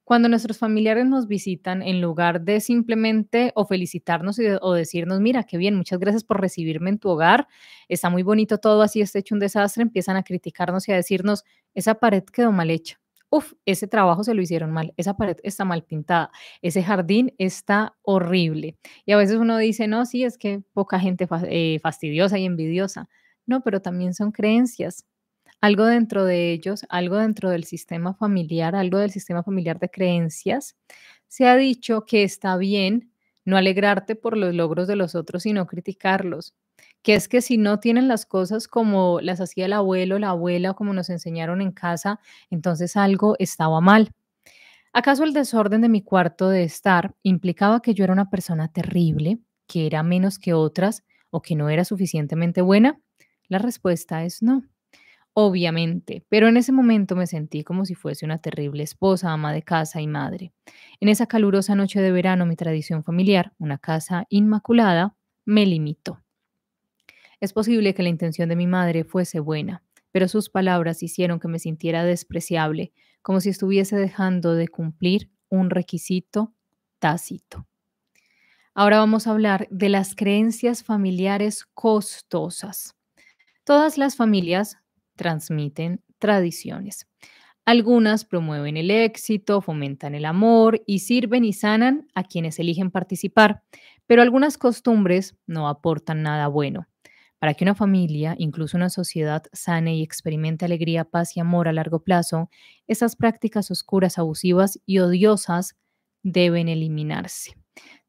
Cuando nuestros familiares nos visitan, en lugar de simplemente o felicitarnos o decirnos, mira, qué bien, muchas gracias por recibirme en tu hogar, está muy bonito todo, así está hecho un desastre, empiezan a criticarnos y a decirnos, esa pared quedó mal hecha uff, ese trabajo se lo hicieron mal, esa pared está mal pintada, ese jardín está horrible. Y a veces uno dice, no, sí, es que poca gente eh, fastidiosa y envidiosa. No, pero también son creencias. Algo dentro de ellos, algo dentro del sistema familiar, algo del sistema familiar de creencias, se ha dicho que está bien no alegrarte por los logros de los otros, sino criticarlos que es que si no tienen las cosas como las hacía el abuelo, la abuela, como nos enseñaron en casa, entonces algo estaba mal. ¿Acaso el desorden de mi cuarto de estar implicaba que yo era una persona terrible, que era menos que otras o que no era suficientemente buena? La respuesta es no obviamente, pero en ese momento me sentí como si fuese una terrible esposa, ama de casa y madre. En esa calurosa noche de verano, mi tradición familiar, una casa inmaculada, me limitó. Es posible que la intención de mi madre fuese buena, pero sus palabras hicieron que me sintiera despreciable, como si estuviese dejando de cumplir un requisito tácito. Ahora vamos a hablar de las creencias familiares costosas. Todas las familias transmiten tradiciones. Algunas promueven el éxito, fomentan el amor y sirven y sanan a quienes eligen participar, pero algunas costumbres no aportan nada bueno. Para que una familia, incluso una sociedad, sane y experimente alegría, paz y amor a largo plazo, esas prácticas oscuras, abusivas y odiosas deben eliminarse.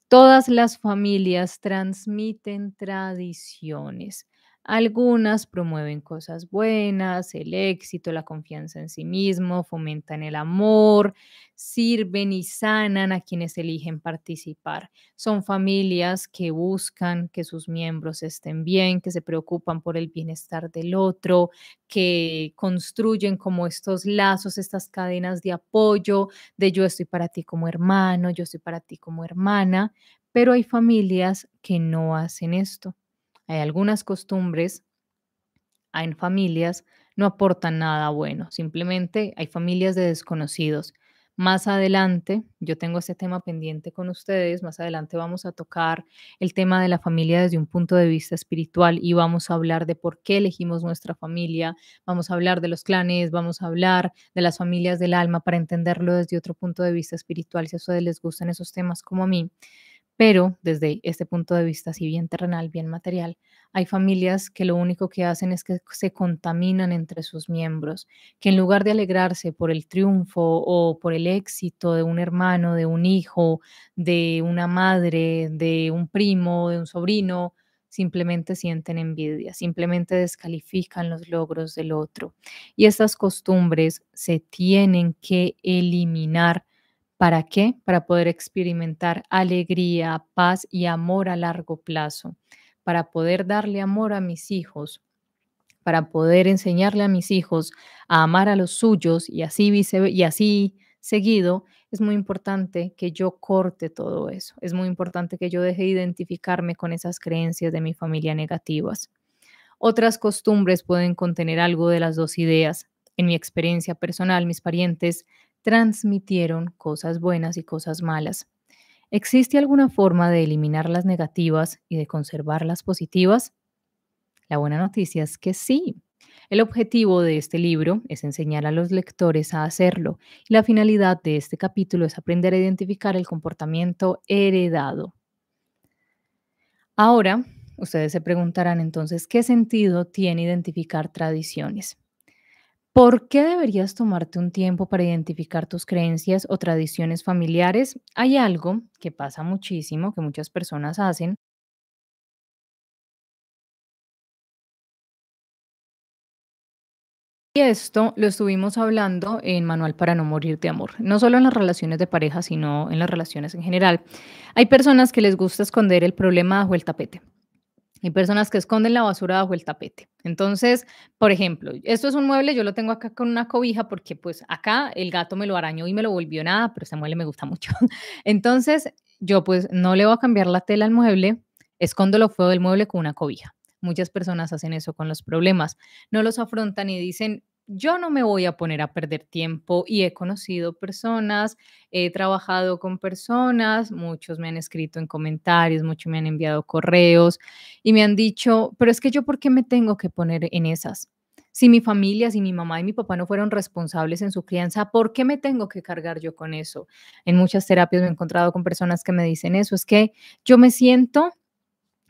Todas las familias transmiten tradiciones. Algunas promueven cosas buenas, el éxito, la confianza en sí mismo, fomentan el amor, sirven y sanan a quienes eligen participar. Son familias que buscan que sus miembros estén bien, que se preocupan por el bienestar del otro, que construyen como estos lazos, estas cadenas de apoyo, de yo estoy para ti como hermano, yo estoy para ti como hermana, pero hay familias que no hacen esto hay algunas costumbres en familias no aportan nada bueno, simplemente hay familias de desconocidos. Más adelante, yo tengo este tema pendiente con ustedes, más adelante vamos a tocar el tema de la familia desde un punto de vista espiritual y vamos a hablar de por qué elegimos nuestra familia, vamos a hablar de los clanes, vamos a hablar de las familias del alma para entenderlo desde otro punto de vista espiritual, si a ustedes les gustan esos temas como a mí. Pero desde este punto de vista, si bien terrenal, bien material, hay familias que lo único que hacen es que se contaminan entre sus miembros, que en lugar de alegrarse por el triunfo o por el éxito de un hermano, de un hijo, de una madre, de un primo, de un sobrino, simplemente sienten envidia, simplemente descalifican los logros del otro. Y estas costumbres se tienen que eliminar ¿Para qué? Para poder experimentar alegría, paz y amor a largo plazo, para poder darle amor a mis hijos, para poder enseñarle a mis hijos a amar a los suyos y así, y así seguido, es muy importante que yo corte todo eso. Es muy importante que yo deje de identificarme con esas creencias de mi familia negativas. Otras costumbres pueden contener algo de las dos ideas. En mi experiencia personal, mis parientes transmitieron cosas buenas y cosas malas. ¿Existe alguna forma de eliminar las negativas y de conservar las positivas? La buena noticia es que sí. El objetivo de este libro es enseñar a los lectores a hacerlo y la finalidad de este capítulo es aprender a identificar el comportamiento heredado. Ahora, ustedes se preguntarán entonces, ¿qué sentido tiene identificar tradiciones? ¿Por qué deberías tomarte un tiempo para identificar tus creencias o tradiciones familiares? Hay algo que pasa muchísimo, que muchas personas hacen, Y esto lo estuvimos hablando en Manual para no morir de amor, no solo en las relaciones de pareja, sino en las relaciones en general. Hay personas que les gusta esconder el problema bajo el tapete. Hay personas que esconden la basura bajo el tapete. Entonces, por ejemplo, esto es un mueble, yo lo tengo acá con una cobija porque pues acá el gato me lo arañó y me lo volvió nada, pero ese mueble me gusta mucho. *laughs* Entonces, yo pues no le voy a cambiar la tela al mueble, escondo lo fuego del mueble con una cobija. Muchas personas hacen eso con los problemas, no los afrontan y dicen, yo no me voy a poner a perder tiempo y he conocido personas, he trabajado con personas, muchos me han escrito en comentarios, muchos me han enviado correos y me han dicho, pero es que yo por qué me tengo que poner en esas? Si mi familia, si mi mamá y mi papá no fueron responsables en su crianza, ¿por qué me tengo que cargar yo con eso? En muchas terapias me he encontrado con personas que me dicen eso, es que yo me siento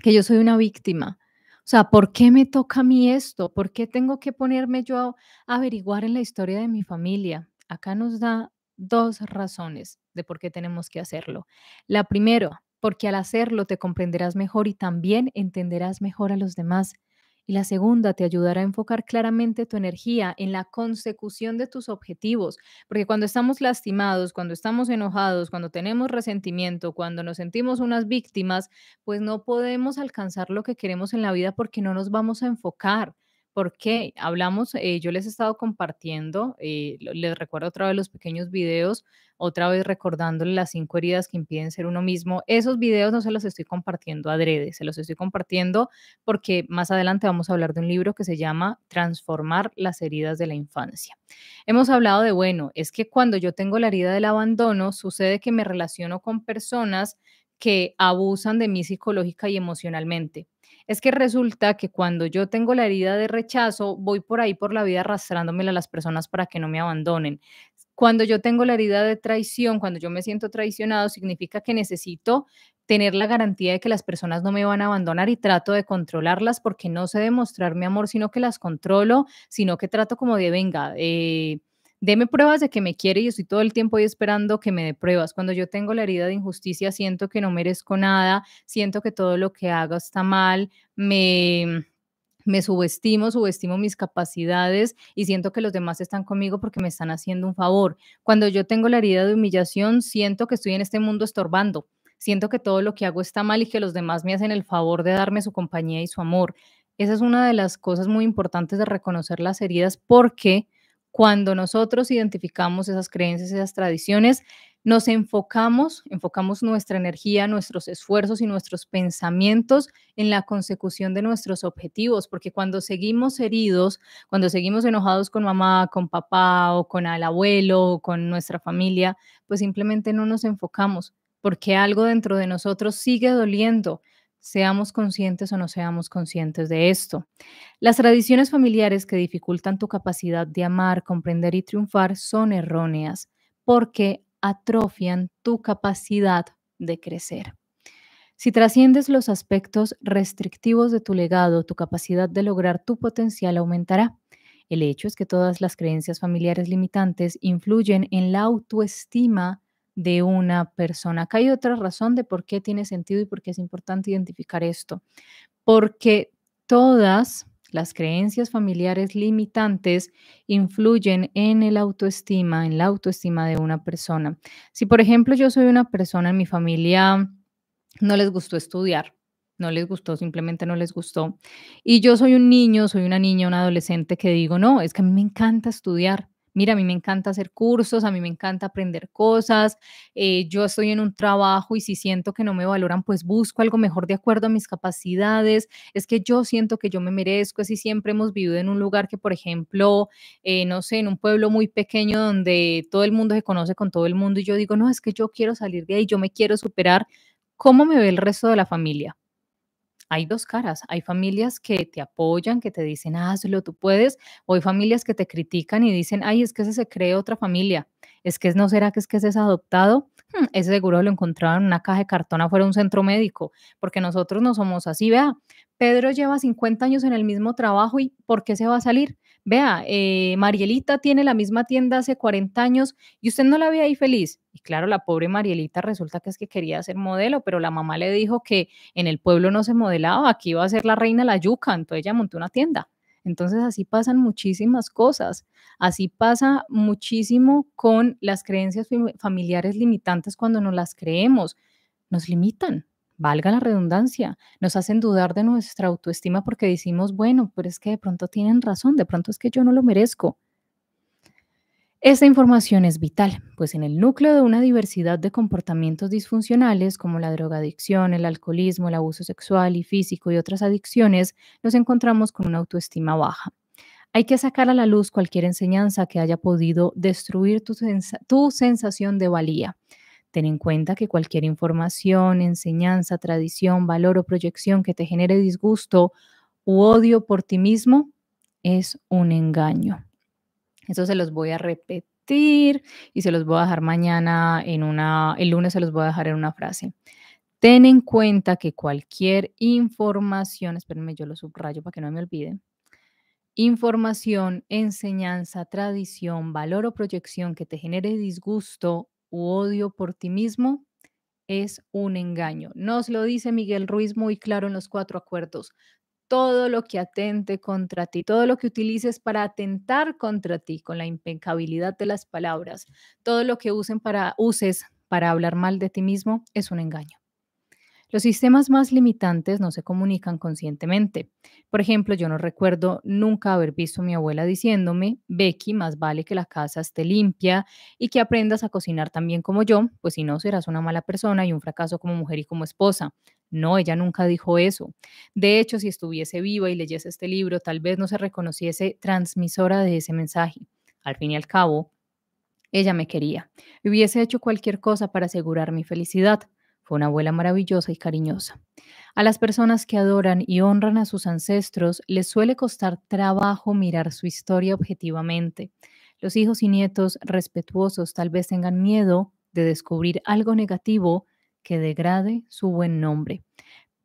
que yo soy una víctima, o sea, ¿por qué me toca a mí esto? ¿Por qué tengo que ponerme yo a averiguar en la historia de mi familia? Acá nos da dos razones de por qué tenemos que hacerlo. La primera, porque al hacerlo te comprenderás mejor y también entenderás mejor a los demás. Y la segunda te ayudará a enfocar claramente tu energía en la consecución de tus objetivos, porque cuando estamos lastimados, cuando estamos enojados, cuando tenemos resentimiento, cuando nos sentimos unas víctimas, pues no podemos alcanzar lo que queremos en la vida porque no nos vamos a enfocar porque hablamos, eh, yo les he estado compartiendo, eh, les recuerdo otra vez los pequeños videos, otra vez recordándoles las cinco heridas que impiden ser uno mismo. Esos videos no se los estoy compartiendo adrede, se los estoy compartiendo porque más adelante vamos a hablar de un libro que se llama Transformar las heridas de la infancia. Hemos hablado de, bueno, es que cuando yo tengo la herida del abandono, sucede que me relaciono con personas que abusan de mí psicológica y emocionalmente es que resulta que cuando yo tengo la herida de rechazo, voy por ahí por la vida arrastrándomela a las personas para que no me abandonen. Cuando yo tengo la herida de traición, cuando yo me siento traicionado, significa que necesito tener la garantía de que las personas no me van a abandonar y trato de controlarlas porque no sé demostrar mi amor, sino que las controlo, sino que trato como de, venga, eh, deme pruebas de que me quiere y estoy todo el tiempo ahí esperando que me dé pruebas. Cuando yo tengo la herida de injusticia, siento que no merezco nada, siento que todo lo que hago está mal, me me subestimo, subestimo mis capacidades y siento que los demás están conmigo porque me están haciendo un favor. Cuando yo tengo la herida de humillación, siento que estoy en este mundo estorbando, siento que todo lo que hago está mal y que los demás me hacen el favor de darme su compañía y su amor. Esa es una de las cosas muy importantes de reconocer las heridas porque cuando nosotros identificamos esas creencias, esas tradiciones, nos enfocamos, enfocamos nuestra energía, nuestros esfuerzos y nuestros pensamientos en la consecución de nuestros objetivos, porque cuando seguimos heridos, cuando seguimos enojados con mamá, con papá o con el abuelo o con nuestra familia, pues simplemente no nos enfocamos, porque algo dentro de nosotros sigue doliendo seamos conscientes o no seamos conscientes de esto. Las tradiciones familiares que dificultan tu capacidad de amar, comprender y triunfar son erróneas porque atrofian tu capacidad de crecer. Si trasciendes los aspectos restrictivos de tu legado, tu capacidad de lograr tu potencial aumentará. El hecho es que todas las creencias familiares limitantes influyen en la autoestima de una persona. Acá hay otra razón de por qué tiene sentido y por qué es importante identificar esto. Porque todas las creencias familiares limitantes influyen en el autoestima, en la autoestima de una persona. Si, por ejemplo, yo soy una persona en mi familia, no les gustó estudiar, no les gustó, simplemente no les gustó, y yo soy un niño, soy una niña, un adolescente que digo, no, es que a mí me encanta estudiar, mira, a mí me encanta hacer cursos, a mí me encanta aprender cosas, eh, yo estoy en un trabajo y si siento que no me valoran, pues busco algo mejor de acuerdo a mis capacidades, es que yo siento que yo me merezco, así siempre hemos vivido en un lugar que, por ejemplo, eh, no sé, en un pueblo muy pequeño donde todo el mundo se conoce con todo el mundo y yo digo, no, es que yo quiero salir de ahí, yo me quiero superar, ¿cómo me ve el resto de la familia? hay dos caras. Hay familias que te apoyan, que te dicen, hazlo, tú puedes, o hay familias que te critican y dicen, ay, es que ese se cree otra familia, es que no será que es que ese es adoptado, hmm, ese seguro lo encontraron en una caja de cartón afuera de un centro médico, porque nosotros no somos así, vea, Pedro lleva 50 años en el mismo trabajo y ¿por qué se va a salir? vea, eh, Marielita tiene la misma tienda hace 40 años y usted no la ve ahí feliz. Y claro, la pobre Marielita resulta que es que quería ser modelo, pero la mamá le dijo que en el pueblo no se modelaba, aquí iba a ser la reina la yuca, entonces ella montó una tienda. Entonces así pasan muchísimas cosas, así pasa muchísimo con las creencias familiares limitantes cuando nos las creemos, nos limitan, valga la redundancia, nos hacen dudar de nuestra autoestima porque decimos, bueno, pero es que de pronto tienen razón, de pronto es que yo no lo merezco. Esta información es vital, pues en el núcleo de una diversidad de comportamientos disfuncionales como la drogadicción, el alcoholismo, el abuso sexual y físico y otras adicciones, nos encontramos con una autoestima baja. Hay que sacar a la luz cualquier enseñanza que haya podido destruir tu, tu sensación de valía, Ten en cuenta que cualquier información, enseñanza, tradición, valor o proyección que te genere disgusto u odio por ti mismo es un engaño. Eso se los voy a repetir y se los voy a dejar mañana en una, el lunes se los voy a dejar en una frase. Ten en cuenta que cualquier información, espérenme, yo lo subrayo para que no me olvide, información, enseñanza, tradición, valor o proyección que te genere disgusto u odio por ti mismo es un engaño. Nos lo dice Miguel Ruiz muy claro en los cuatro acuerdos. Todo lo que atente contra ti, todo lo que utilices para atentar contra ti, con la impecabilidad de las palabras, todo lo que usen para, uses para hablar mal de ti mismo es un engaño. Los sistemas más limitantes no se comunican conscientemente. Por ejemplo, yo no recuerdo nunca haber visto a mi abuela diciéndome, Becky, más vale que la casa esté limpia y que aprendas a cocinar también como yo, pues si no serás una mala persona y un fracaso como mujer y como esposa. No, ella nunca dijo eso. De hecho, si estuviese viva y leyese este libro, tal vez no se reconociese transmisora de ese mensaje. Al fin y al cabo, ella me quería. Hubiese hecho cualquier cosa para asegurar mi felicidad. Fue una abuela maravillosa y cariñosa. A las personas que adoran y honran a sus ancestros les suele costar trabajo mirar su historia objetivamente. Los hijos y nietos respetuosos tal vez tengan miedo de descubrir algo negativo que degrade su buen nombre.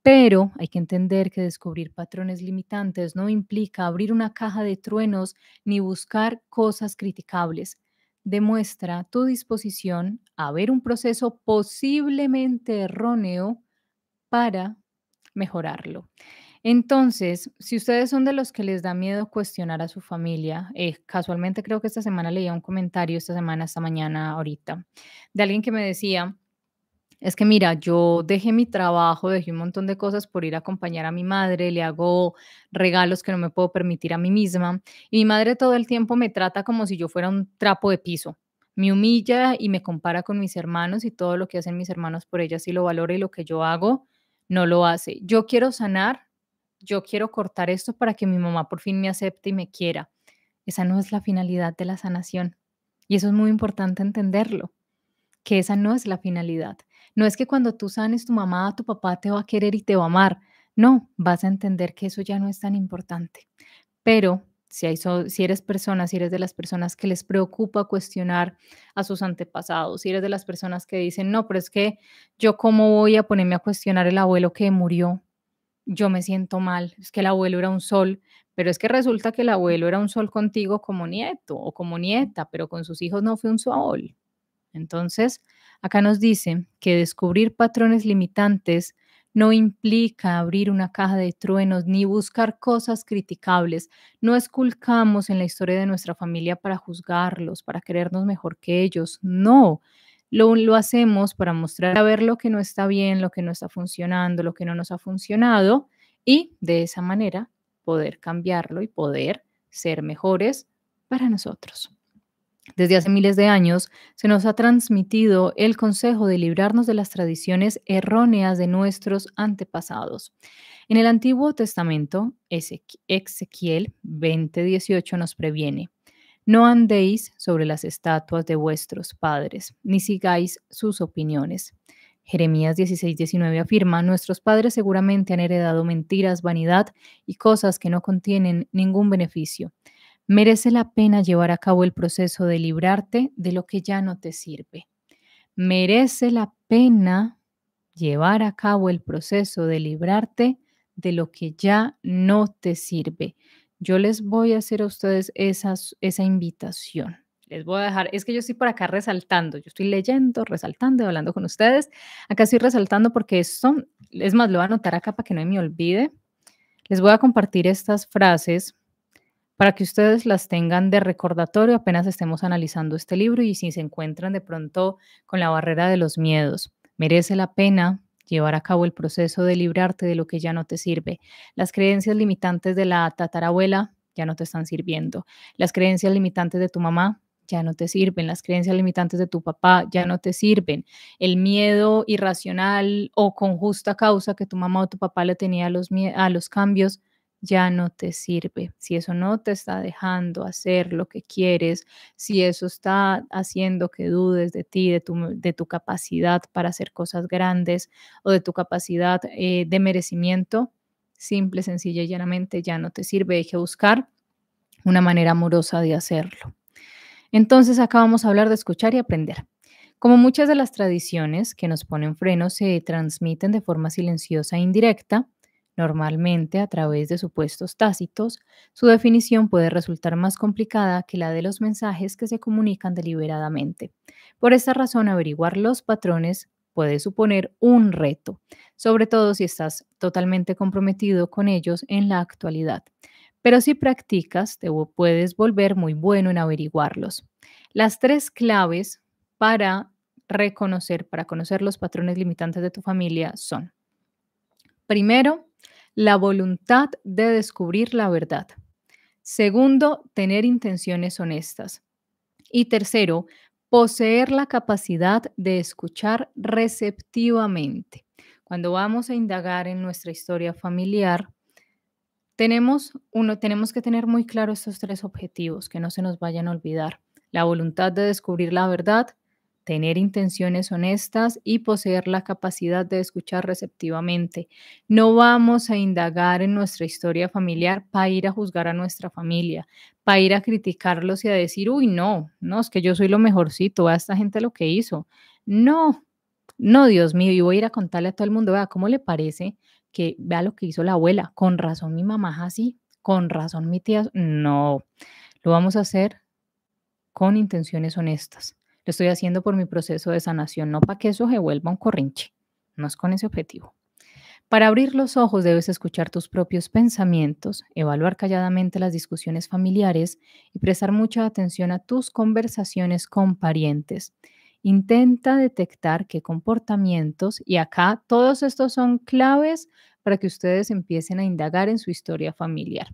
Pero hay que entender que descubrir patrones limitantes no implica abrir una caja de truenos ni buscar cosas criticables demuestra tu disposición a ver un proceso posiblemente erróneo para mejorarlo. Entonces, si ustedes son de los que les da miedo cuestionar a su familia, eh, casualmente creo que esta semana leía un comentario, esta semana, esta mañana, ahorita, de alguien que me decía, es que mira, yo dejé mi trabajo, dejé un montón de cosas por ir a acompañar a mi madre, le hago regalos que no me puedo permitir a mí misma y mi madre todo el tiempo me trata como si yo fuera un trapo de piso. Me humilla y me compara con mis hermanos y todo lo que hacen mis hermanos por ella si lo valora y lo que yo hago no lo hace. Yo quiero sanar, yo quiero cortar esto para que mi mamá por fin me acepte y me quiera. Esa no es la finalidad de la sanación. Y eso es muy importante entenderlo, que esa no es la finalidad. No es que cuando tú sanes tu mamá, tu papá te va a querer y te va a amar. No, vas a entender que eso ya no es tan importante. Pero si, si eres persona, si eres de las personas que les preocupa cuestionar a sus antepasados, si eres de las personas que dicen, no, pero es que yo cómo voy a ponerme a cuestionar el abuelo que murió, yo me siento mal, es que el abuelo era un sol, pero es que resulta que el abuelo era un sol contigo como nieto o como nieta, pero con sus hijos no fue un sol. Entonces, Acá nos dicen que descubrir patrones limitantes no implica abrir una caja de truenos ni buscar cosas criticables. No esculcamos en la historia de nuestra familia para juzgarlos, para querernos mejor que ellos. No, lo, lo hacemos para mostrar a ver lo que no está bien, lo que no está funcionando, lo que no nos ha funcionado y de esa manera poder cambiarlo y poder ser mejores para nosotros. Desde hace miles de años se nos ha transmitido el consejo de librarnos de las tradiciones erróneas de nuestros antepasados. En el Antiguo Testamento, Ezequiel 20:18 nos previene, no andéis sobre las estatuas de vuestros padres, ni sigáis sus opiniones. Jeremías 16:19 afirma, nuestros padres seguramente han heredado mentiras, vanidad y cosas que no contienen ningún beneficio. Merece la pena llevar a cabo el proceso de librarte de lo que ya no te sirve. Merece la pena llevar a cabo el proceso de librarte de lo que ya no te sirve. Yo les voy a hacer a ustedes esa invitación. Les voy a dejar, es que yo estoy por acá resaltando, yo estoy leyendo, resaltando, hablando con ustedes. Acá estoy resaltando porque esto, es más, lo voy a anotar acá para que no me olvide. Les voy a compartir estas frases para que ustedes las tengan de recordatorio apenas estemos analizando este libro y si se encuentran de pronto con la barrera de los miedos. Merece la pena llevar a cabo el proceso de librarte de lo que ya no te sirve. Las creencias limitantes de la tatarabuela ya no te están sirviendo. Las creencias limitantes de tu mamá ya no te sirven, las creencias limitantes de tu papá ya no te sirven, el miedo irracional o con justa causa que tu mamá o tu papá le tenía a los, a los cambios ya no te sirve, si eso no te está dejando hacer lo que quieres, si eso está haciendo que dudes de ti, de tu, de tu capacidad para hacer cosas grandes o de tu capacidad eh, de merecimiento, simple, sencilla y llanamente ya no te sirve, hay buscar una manera amorosa de hacerlo. Entonces acá vamos a hablar de escuchar y aprender. Como muchas de las tradiciones que nos ponen freno se transmiten de forma silenciosa e indirecta, Normalmente, a través de supuestos tácitos, su definición puede resultar más complicada que la de los mensajes que se comunican deliberadamente. Por esta razón, averiguar los patrones puede suponer un reto, sobre todo si estás totalmente comprometido con ellos en la actualidad. Pero si practicas, te puedes volver muy bueno en averiguarlos. Las tres claves para reconocer, para conocer los patrones limitantes de tu familia son, primero, la voluntad de descubrir la verdad. Segundo, tener intenciones honestas. Y tercero, poseer la capacidad de escuchar receptivamente. Cuando vamos a indagar en nuestra historia familiar, tenemos, uno, tenemos que tener muy claro estos tres objetivos, que no se nos vayan a olvidar. La voluntad de descubrir la verdad, tener intenciones honestas y poseer la capacidad de escuchar receptivamente. No vamos a indagar en nuestra historia familiar para ir a juzgar a nuestra familia, para ir a criticarlos y a decir, uy, no, no, es que yo soy lo mejorcito, a esta gente lo que hizo. No, no, Dios mío, y voy a ir a contarle a todo el mundo, vea, ¿cómo le parece que vea lo que hizo la abuela? Con razón mi mamá es así, con razón mi tía. No, lo vamos a hacer con intenciones honestas lo estoy haciendo por mi proceso de sanación, no para que eso se vuelva un corrinche. No es con ese objetivo. Para abrir los ojos debes escuchar tus propios pensamientos, evaluar calladamente las discusiones familiares y prestar mucha atención a tus conversaciones con parientes. Intenta detectar qué comportamientos, y acá todos estos son claves para que ustedes empiecen a indagar en su historia familiar.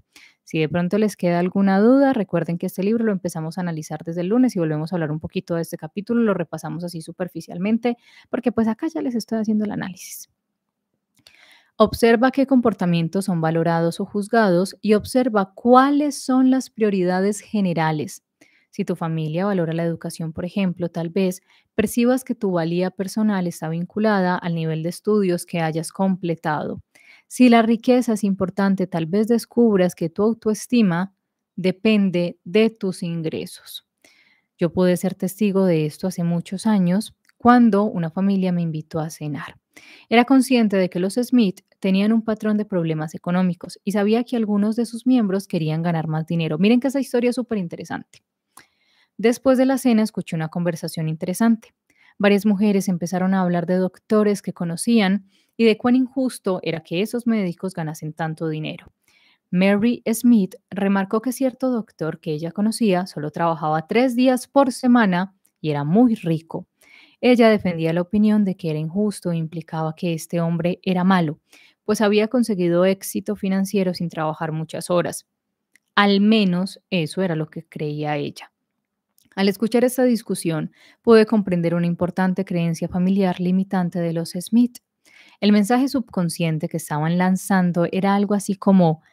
Si de pronto les queda alguna duda, recuerden que este libro lo empezamos a analizar desde el lunes y volvemos a hablar un poquito de este capítulo, lo repasamos así superficialmente, porque pues acá ya les estoy haciendo el análisis. Observa qué comportamientos son valorados o juzgados y observa cuáles son las prioridades generales. Si tu familia valora la educación, por ejemplo, tal vez percibas que tu valía personal está vinculada al nivel de estudios que hayas completado. Si la riqueza es importante, tal vez descubras que tu autoestima depende de tus ingresos. Yo pude ser testigo de esto hace muchos años cuando una familia me invitó a cenar. Era consciente de que los Smith tenían un patrón de problemas económicos y sabía que algunos de sus miembros querían ganar más dinero. Miren que esa historia es súper interesante. Después de la cena escuché una conversación interesante. Varias mujeres empezaron a hablar de doctores que conocían y de cuán injusto era que esos médicos ganasen tanto dinero. Mary Smith remarcó que cierto doctor que ella conocía solo trabajaba tres días por semana y era muy rico. Ella defendía la opinión de que era injusto e implicaba que este hombre era malo, pues había conseguido éxito financiero sin trabajar muchas horas. Al menos eso era lo que creía ella. Al escuchar esta discusión, pude comprender una importante creencia familiar limitante de los Smith. El mensaje subconsciente que estaban lanzando era algo así como,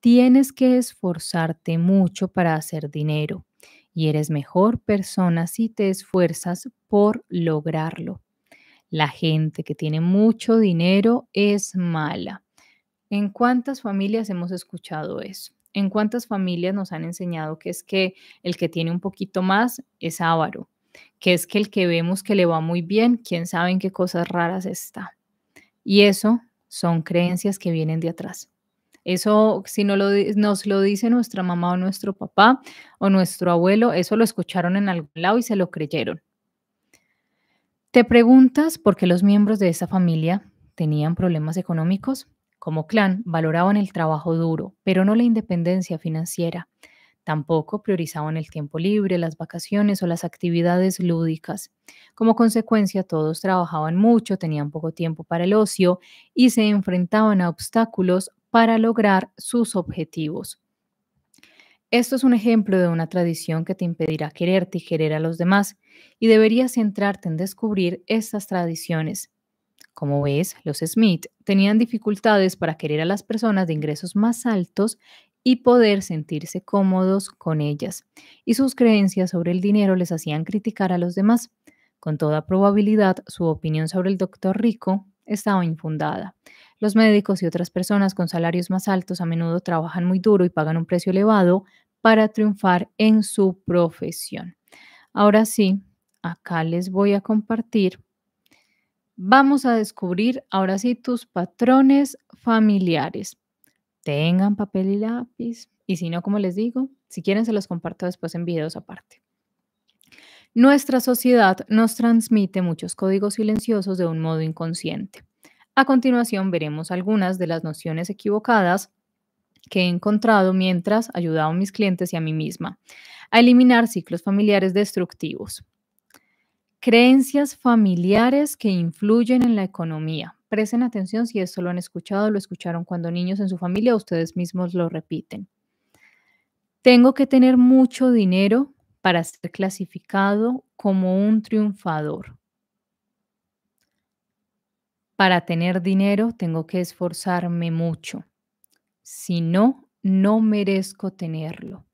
tienes que esforzarte mucho para hacer dinero y eres mejor persona si te esfuerzas por lograrlo. La gente que tiene mucho dinero es mala. ¿En cuántas familias hemos escuchado eso? ¿En cuántas familias nos han enseñado que es que el que tiene un poquito más es avaro? Que es que el que vemos que le va muy bien, quién sabe en qué cosas raras está. Y eso son creencias que vienen de atrás. Eso, si no nos lo dice nuestra mamá o nuestro papá o nuestro abuelo, eso lo escucharon en algún lado y se lo creyeron. ¿Te preguntas por qué los miembros de esa familia tenían problemas económicos? Como clan, valoraban el trabajo duro, pero no la independencia financiera. Tampoco priorizaban el tiempo libre, las vacaciones o las actividades lúdicas. Como consecuencia, todos trabajaban mucho, tenían poco tiempo para el ocio y se enfrentaban a obstáculos para lograr sus objetivos. Esto es un ejemplo de una tradición que te impedirá quererte y querer a los demás y deberías centrarte en descubrir estas tradiciones. Como ves, los Smith tenían dificultades para querer a las personas de ingresos más altos y poder sentirse cómodos con ellas, y sus creencias sobre el dinero les hacían criticar a los demás. Con toda probabilidad, su opinión sobre el doctor rico estaba infundada. Los médicos y otras personas con salarios más altos a menudo trabajan muy duro y pagan un precio elevado para triunfar en su profesión. Ahora sí, acá les voy a compartir Vamos a descubrir ahora sí tus patrones familiares. Tengan papel y lápiz. Y si no, como les digo, si quieren se los comparto después en videos aparte. Nuestra sociedad nos transmite muchos códigos silenciosos de un modo inconsciente. A continuación veremos algunas de las nociones equivocadas que he encontrado mientras ayudaba a mis clientes y a mí misma a eliminar ciclos familiares destructivos. Creencias familiares que influyen en la economía. Presten atención si esto lo han escuchado, lo escucharon cuando niños en su familia, ustedes mismos lo repiten. Tengo que tener mucho dinero para ser clasificado como un triunfador. Para tener dinero tengo que esforzarme mucho. Si no, no merezco tenerlo.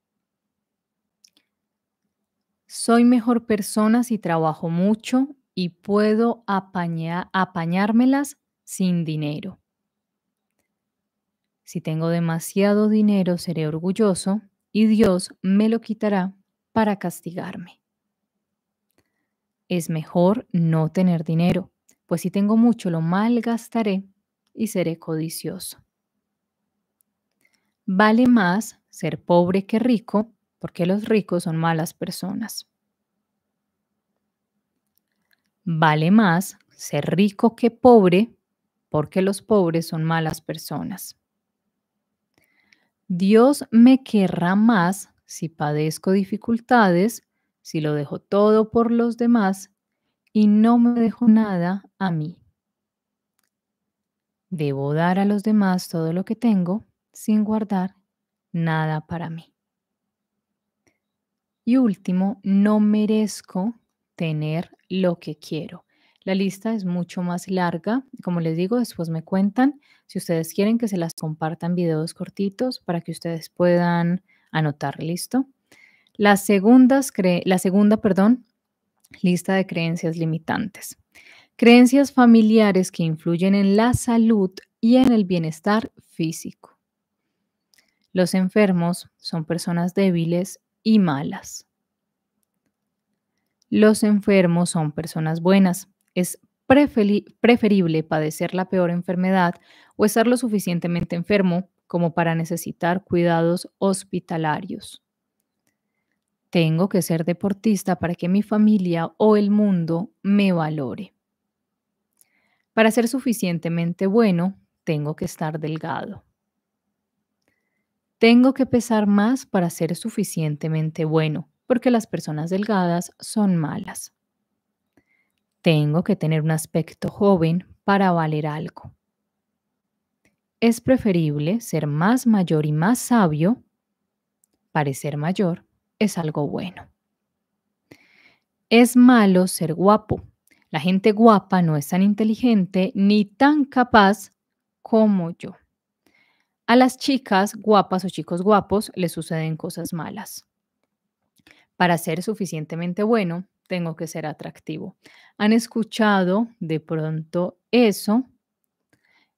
Soy mejor persona si trabajo mucho y puedo apañármelas sin dinero. Si tengo demasiado dinero, seré orgulloso y Dios me lo quitará para castigarme. Es mejor no tener dinero, pues si tengo mucho lo malgastaré y seré codicioso. Vale más ser pobre que rico porque los ricos son malas personas. Vale más ser rico que pobre porque los pobres son malas personas. Dios me querrá más si padezco dificultades, si lo dejo todo por los demás y no me dejo nada a mí. Debo dar a los demás todo lo que tengo sin guardar nada para mí. Y último, no merezco tener lo que quiero. La lista es mucho más larga. Como les digo, después me cuentan. Si ustedes quieren que se las compartan videos cortitos para que ustedes puedan anotar, ¿listo? la segunda, perdón, lista de creencias limitantes. Creencias familiares que influyen en la salud y en el bienestar físico. Los enfermos son personas débiles y malas. Los enfermos son personas buenas. Es preferible padecer la peor enfermedad o estar lo suficientemente enfermo como para necesitar cuidados hospitalarios. Tengo que ser deportista para que mi familia o el mundo me valore. Para ser suficientemente bueno, tengo que estar delgado. Tengo que pesar más para ser suficientemente bueno, porque las personas delgadas son malas. Tengo que tener un aspecto joven para valer algo. Es preferible ser más mayor y más sabio. Parecer mayor es algo bueno. Es malo ser guapo. La gente guapa no es tan inteligente ni tan capaz como yo a las chicas guapas o chicos guapos les suceden cosas malas. Para ser suficientemente bueno, tengo que ser atractivo. ¿Han escuchado de pronto eso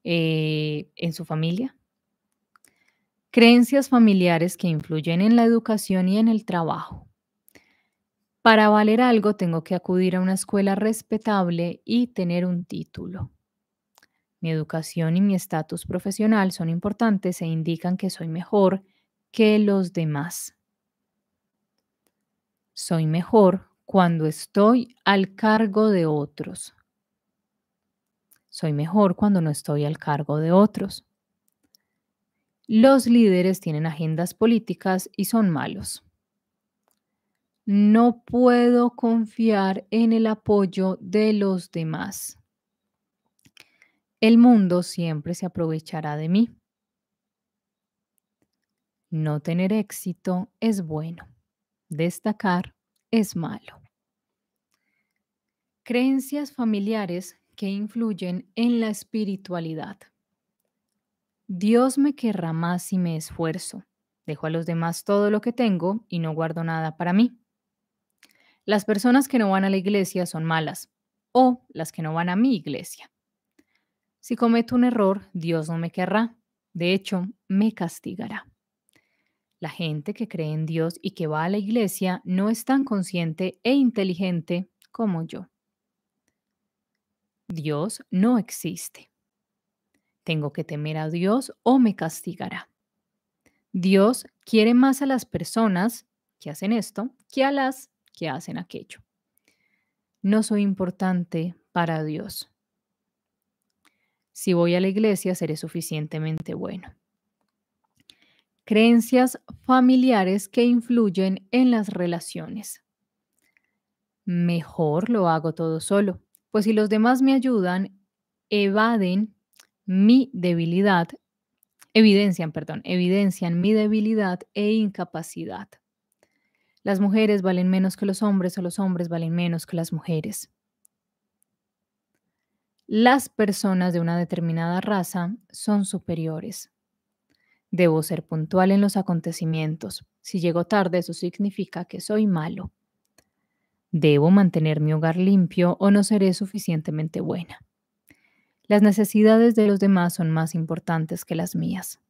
eh, en su familia? Creencias familiares que influyen en la educación y en el trabajo. Para valer algo tengo que acudir a una escuela respetable y tener un título. Mi educación y mi estatus profesional son importantes e indican que soy mejor que los demás. Soy mejor cuando estoy al cargo de otros. Soy mejor cuando no estoy al cargo de otros. Los líderes tienen agendas políticas y son malos. No puedo confiar en el apoyo de los demás. El mundo siempre se aprovechará de mí. No tener éxito es bueno. Destacar es malo. Creencias familiares que influyen en la espiritualidad. Dios me querrá más si me esfuerzo. Dejo a los demás todo lo que tengo y no guardo nada para mí. Las personas que no van a la iglesia son malas o las que no van a mi iglesia. Si cometo un error, Dios no me querrá. De hecho, me castigará. La gente que cree en Dios y que va a la iglesia no es tan consciente e inteligente como yo. Dios no existe. Tengo que temer a Dios o me castigará. Dios quiere más a las personas que hacen esto que a las que hacen aquello. No soy importante para Dios. Si voy a la iglesia, seré suficientemente bueno. Creencias familiares que influyen en las relaciones. Mejor lo hago todo solo, pues si los demás me ayudan, evaden mi debilidad, evidencian, perdón, evidencian mi debilidad e incapacidad. Las mujeres valen menos que los hombres o los hombres valen menos que las mujeres las personas de una determinada raza son superiores. Debo ser puntual en los acontecimientos. Si llego tarde, eso significa que soy malo. Debo mantener mi hogar limpio o no seré suficientemente buena. Las necesidades de los demás son más importantes que las mías.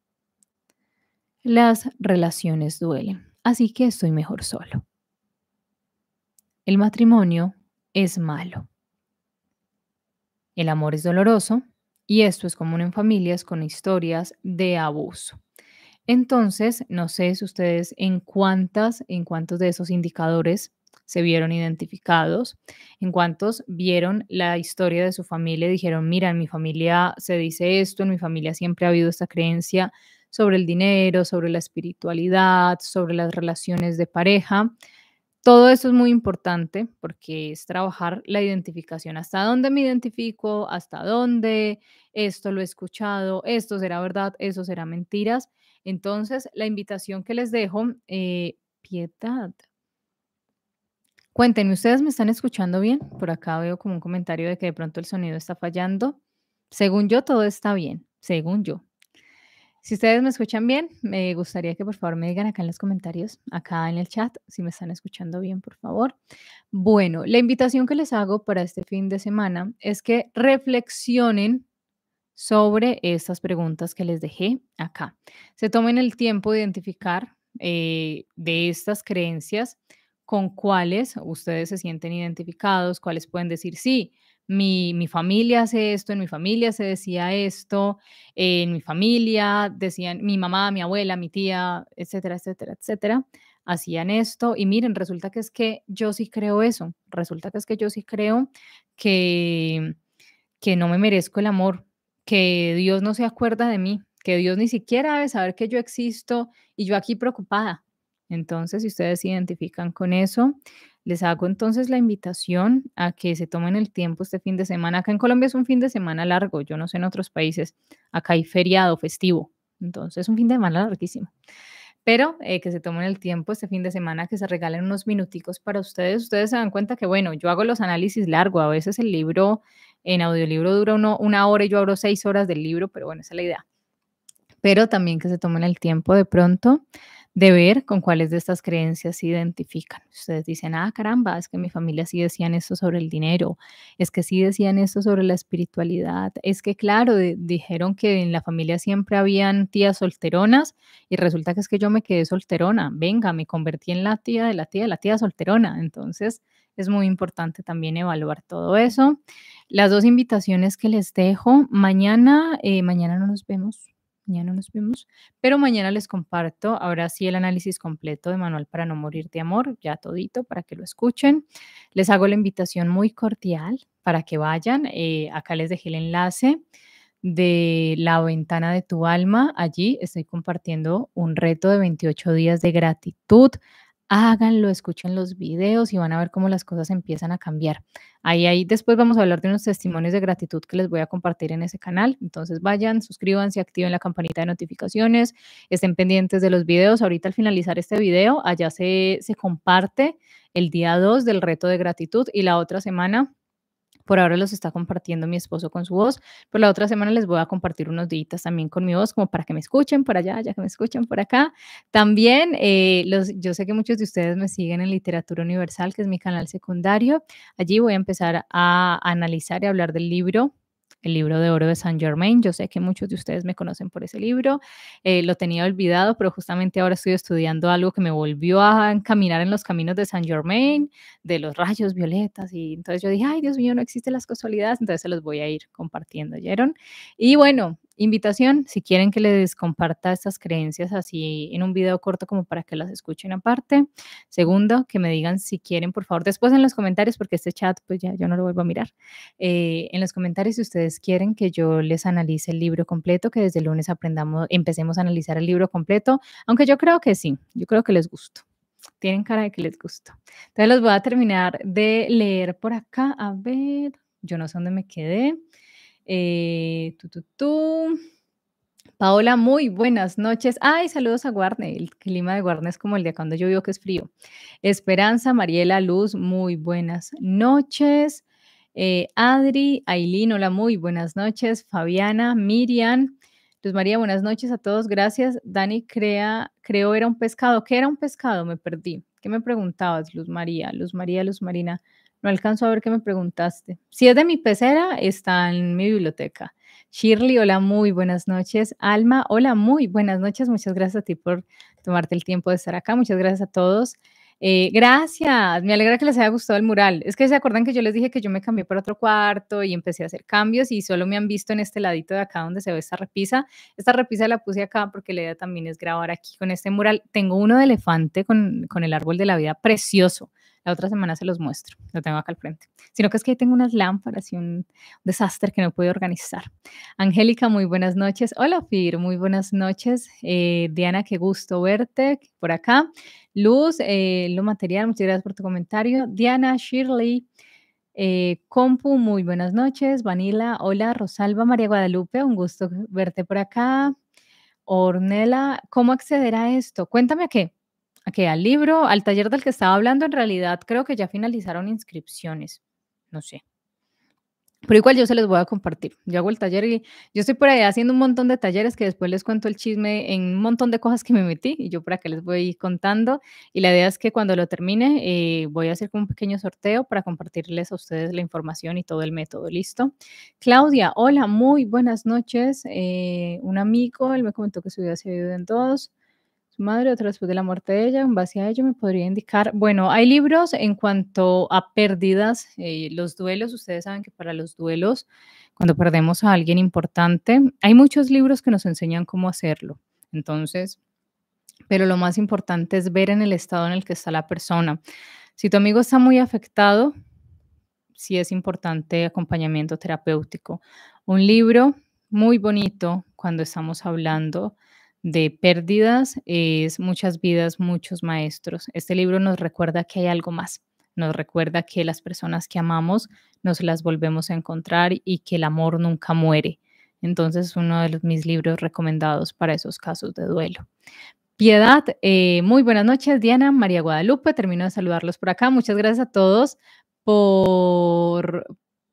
Las relaciones duelen, así que estoy mejor solo. El matrimonio es malo. El amor es doloroso y esto es común en familias con historias de abuso. Entonces, no sé si ustedes en cuántas, en cuántos de esos indicadores se vieron identificados, en cuántos vieron la historia de su familia y dijeron, mira, en mi familia se dice esto, en mi familia siempre ha habido esta creencia sobre el dinero, sobre la espiritualidad, sobre las relaciones de pareja todo eso es muy importante porque es trabajar la identificación, hasta dónde me identifico, hasta dónde esto lo he escuchado, esto será verdad, eso será mentiras. Entonces, la invitación que les dejo, eh, piedad. Cuéntenme, ¿ustedes me están escuchando bien? Por acá veo como un comentario de que de pronto el sonido está fallando. Según yo, todo está bien, según yo. Si ustedes me escuchan bien, me gustaría que por favor me digan acá en los comentarios, acá en el chat, si me están escuchando bien, por favor. Bueno, la invitación que les hago para este fin de semana es que reflexionen sobre estas preguntas que les dejé acá. Se tomen el tiempo de identificar eh, de estas creencias con cuáles ustedes se sienten identificados, cuáles pueden decir, sí, mi, familia hace esto, en mi familia se decía esto, en mi familia decían mi mamá, mi abuela, mi tía, etcétera, etcétera, etcétera, hacían esto y miren, resulta que es que yo sí creo eso, resulta que es que yo sí creo que, que no me merezco el amor, que Dios no se acuerda de mí, que Dios ni siquiera sabe saber que yo existo y yo aquí preocupada. Entonces, si ustedes se identifican con eso, les hago entonces la invitación a que se tomen el tiempo este fin de semana. Acá en Colombia es un fin de semana largo, yo no sé en otros países. Acá hay feriado festivo, entonces es un fin de semana larguísimo. Pero eh, que se tomen el tiempo este fin de semana, que se regalen unos minuticos para ustedes. Ustedes se dan cuenta que, bueno, yo hago los análisis largo. A veces el libro en audiolibro dura una hora y yo abro seis horas del libro, pero bueno, esa es la idea. Pero también que se tomen el tiempo de pronto de ver con cuáles de estas creencias se identifican. Ustedes dicen, ah, caramba, es que mi familia sí decían esto sobre el dinero, es que sí decían esto sobre la espiritualidad, es que claro, dijeron que en la familia siempre habían tías solteronas y resulta que es que yo me quedé solterona, venga, me convertí en la tía de la tía de la tía solterona. Entonces, es muy importante también evaluar todo eso. Las dos invitaciones que les dejo, mañana, eh, mañana no nos vemos, mañana nos vemos, pero mañana les comparto ahora sí el análisis completo de Manual para no morir de amor, ya todito para que lo escuchen. Les hago la invitación muy cordial para que vayan. Eh, acá les dejé el enlace de la ventana de tu alma. Allí estoy compartiendo un reto de 28 días de gratitud háganlo, escuchen los videos y van a ver cómo las cosas empiezan a cambiar. Ahí, ahí después vamos a hablar de unos testimonios de gratitud que les voy a compartir en ese canal. Entonces vayan, suscríbanse, activen la campanita de notificaciones, estén pendientes de los videos. Ahorita al finalizar este video, allá se, se comparte el día 2 del reto de gratitud y la otra semana por ahora los está compartiendo mi esposo con su voz, Por la otra semana les voy a compartir unos días también con mi voz, como para que me escuchen por allá, ya que me escuchen por acá. También, eh, los, yo sé que muchos de ustedes me siguen en Literatura Universal, que es mi canal secundario. Allí voy a empezar a analizar y hablar del libro el libro de oro de Saint Germain. Yo sé que muchos de ustedes me conocen por ese libro, eh, lo tenía olvidado, pero justamente ahora estoy estudiando algo que me volvió a encaminar en los caminos de Saint Germain, de los rayos violetas, y entonces yo dije, ay Dios mío, no existen las casualidades, entonces se los voy a ir compartiendo, ¿yeron? Y bueno, Invitación, si quieren que les comparta estas creencias así en un video corto como para que las escuchen aparte. Segundo, que me digan si quieren, por favor, después en los comentarios, porque este chat pues ya yo no lo vuelvo a mirar. Eh, en los comentarios si ustedes quieren que yo les analice el libro completo, que desde el lunes aprendamos, empecemos a analizar el libro completo, aunque yo creo que sí, yo creo que les gustó tienen cara de que les gustó Entonces los voy a terminar de leer por acá. A ver, yo no sé dónde me quedé. Eh, Paola, muy buenas noches. Ay, saludos a Guarne. El clima de Guarne es como el de cuando yo vivo que es frío. Esperanza, Mariela, Luz, muy buenas noches. Eh, Adri, Ailín, hola, muy buenas noches. Fabiana, Miriam, Luz María, buenas noches a todos. Gracias. Dani, crea, creo era un pescado. ¿Qué era un pescado? Me perdí. ¿Qué me preguntabas, Luz María? Luz María, Luz Marina. No alcanzo a ver qué me preguntaste. Si es de mi pecera, está en mi biblioteca. Shirley, hola, muy buenas noches. Alma, hola, muy buenas noches. Muchas gracias a ti por tomarte el tiempo de estar acá. Muchas gracias a todos. Eh, gracias, me alegra que les haya gustado el mural. Es que se acuerdan que yo les dije que yo me cambié para otro cuarto y empecé a hacer cambios y solo me han visto en este ladito de acá donde se ve esta repisa. Esta repisa la puse acá porque la idea también es grabar aquí con este mural. Tengo uno de elefante con, con el árbol de la vida precioso. La otra semana se los muestro, lo tengo acá al frente. Sino que es que ahí tengo unas lámparas y un desastre que no pude organizar. Angélica, muy buenas noches. Hola, Fir, muy buenas noches. Eh, Diana, qué gusto verte por acá. Luz, eh, lo material, muchas gracias por tu comentario. Diana, Shirley. Eh, Compu, muy buenas noches. Vanila, hola. Rosalba, María Guadalupe, un gusto verte por acá. Ornela, ¿cómo acceder a esto? Cuéntame a qué que al libro, al taller del que estaba hablando, en realidad creo que ya finalizaron inscripciones. No sé. Pero igual yo se los voy a compartir. Yo hago el taller y yo estoy por ahí haciendo un montón de talleres que después les cuento el chisme en un montón de cosas que me metí y yo para que les voy contando. Y la idea es que cuando lo termine eh, voy a hacer como un pequeño sorteo para compartirles a ustedes la información y todo el método. ¿Listo? Claudia, hola, muy buenas noches. Eh, un amigo, él me comentó que su vida se ha ido en todos madre, otra después de la muerte de ella, en base a ello me podría indicar, bueno, hay libros en cuanto a pérdidas, eh, los duelos, ustedes saben que para los duelos, cuando perdemos a alguien importante, hay muchos libros que nos enseñan cómo hacerlo. Entonces, pero lo más importante es ver en el estado en el que está la persona. Si tu amigo está muy afectado, sí es importante acompañamiento terapéutico. Un libro muy bonito cuando estamos hablando de pérdidas es muchas vidas, muchos maestros. Este libro nos recuerda que hay algo más, nos recuerda que las personas que amamos nos las volvemos a encontrar y que el amor nunca muere. Entonces uno de los, mis libros recomendados para esos casos de duelo. Piedad, eh, muy buenas noches Diana, María Guadalupe, termino de saludarlos por acá. Muchas gracias a todos por,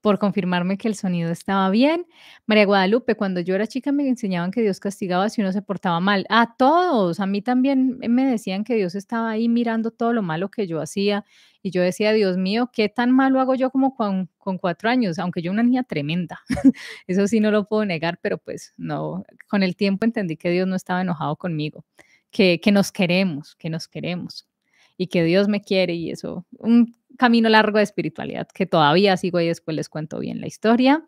por confirmarme que el sonido estaba bien. María Guadalupe, cuando yo era chica me enseñaban que Dios castigaba si uno se portaba mal. A todos, a mí también me decían que Dios estaba ahí mirando todo lo malo que yo hacía. Y yo decía, Dios mío, ¿qué tan malo hago yo como con, con cuatro años? Aunque yo una niña tremenda, *laughs* eso sí no lo puedo negar, pero pues no, con el tiempo entendí que Dios no estaba enojado conmigo, que, que nos queremos, que nos queremos y que Dios me quiere y eso, un camino largo de espiritualidad que todavía sigo y después les cuento bien la historia.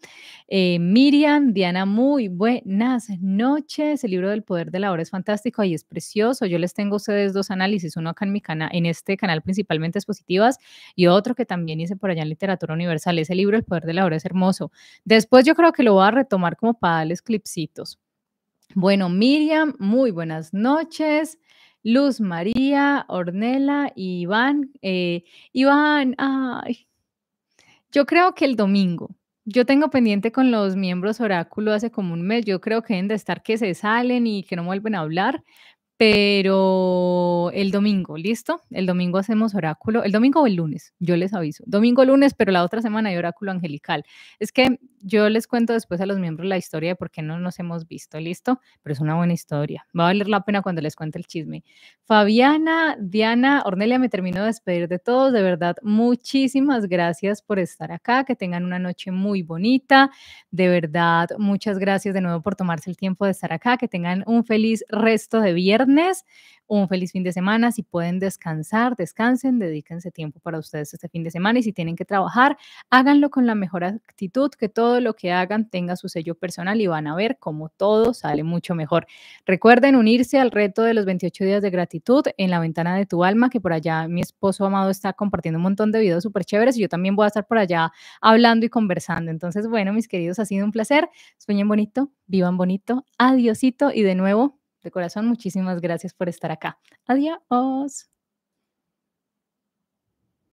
Eh, Miriam, Diana, muy buenas noches. El libro del poder de la hora es fantástico y es precioso. Yo les tengo ustedes dos análisis, uno acá en mi canal, en este canal principalmente expositivas y otro que también hice por allá en literatura universal. Ese libro, El poder de la hora, es hermoso. Después yo creo que lo voy a retomar como para darles clipsitos. Bueno, Miriam, muy buenas noches. Luz María, Ornella, Iván. Eh, Iván, ay, yo creo que el domingo. Yo tengo pendiente con los miembros Oráculo hace como un mes. Yo creo que deben de estar que se salen y que no vuelven a hablar, pero el domingo, ¿listo? El domingo hacemos oráculo, el domingo o el lunes, yo les aviso. Domingo, lunes, pero la otra semana hay oráculo angelical. Es que yo les cuento después a los miembros la historia de por qué no nos hemos visto, ¿listo? Pero es una buena historia, va a valer la pena cuando les cuente el chisme. Fabiana, Diana, Ornelia, me termino de despedir de todos, de verdad, muchísimas gracias por estar acá, que tengan una noche muy bonita, de verdad, muchas gracias de nuevo por tomarse el tiempo de estar acá, que tengan un feliz resto de viernes un feliz fin de semana. Si pueden descansar, descansen, dedíquense tiempo para ustedes este fin de semana y si tienen que trabajar, háganlo con la mejor actitud, que todo lo que hagan tenga su sello personal y van a ver cómo todo sale mucho mejor. Recuerden unirse al reto de los 28 días de gratitud en la ventana de tu alma, que por allá mi esposo amado está compartiendo un montón de videos súper chéveres y yo también voy a estar por allá hablando y conversando. Entonces, bueno, mis queridos, ha sido un placer. Sueñen bonito, vivan bonito. Adiosito y de nuevo, de corazón, muchísimas gracias por estar acá. Adiós.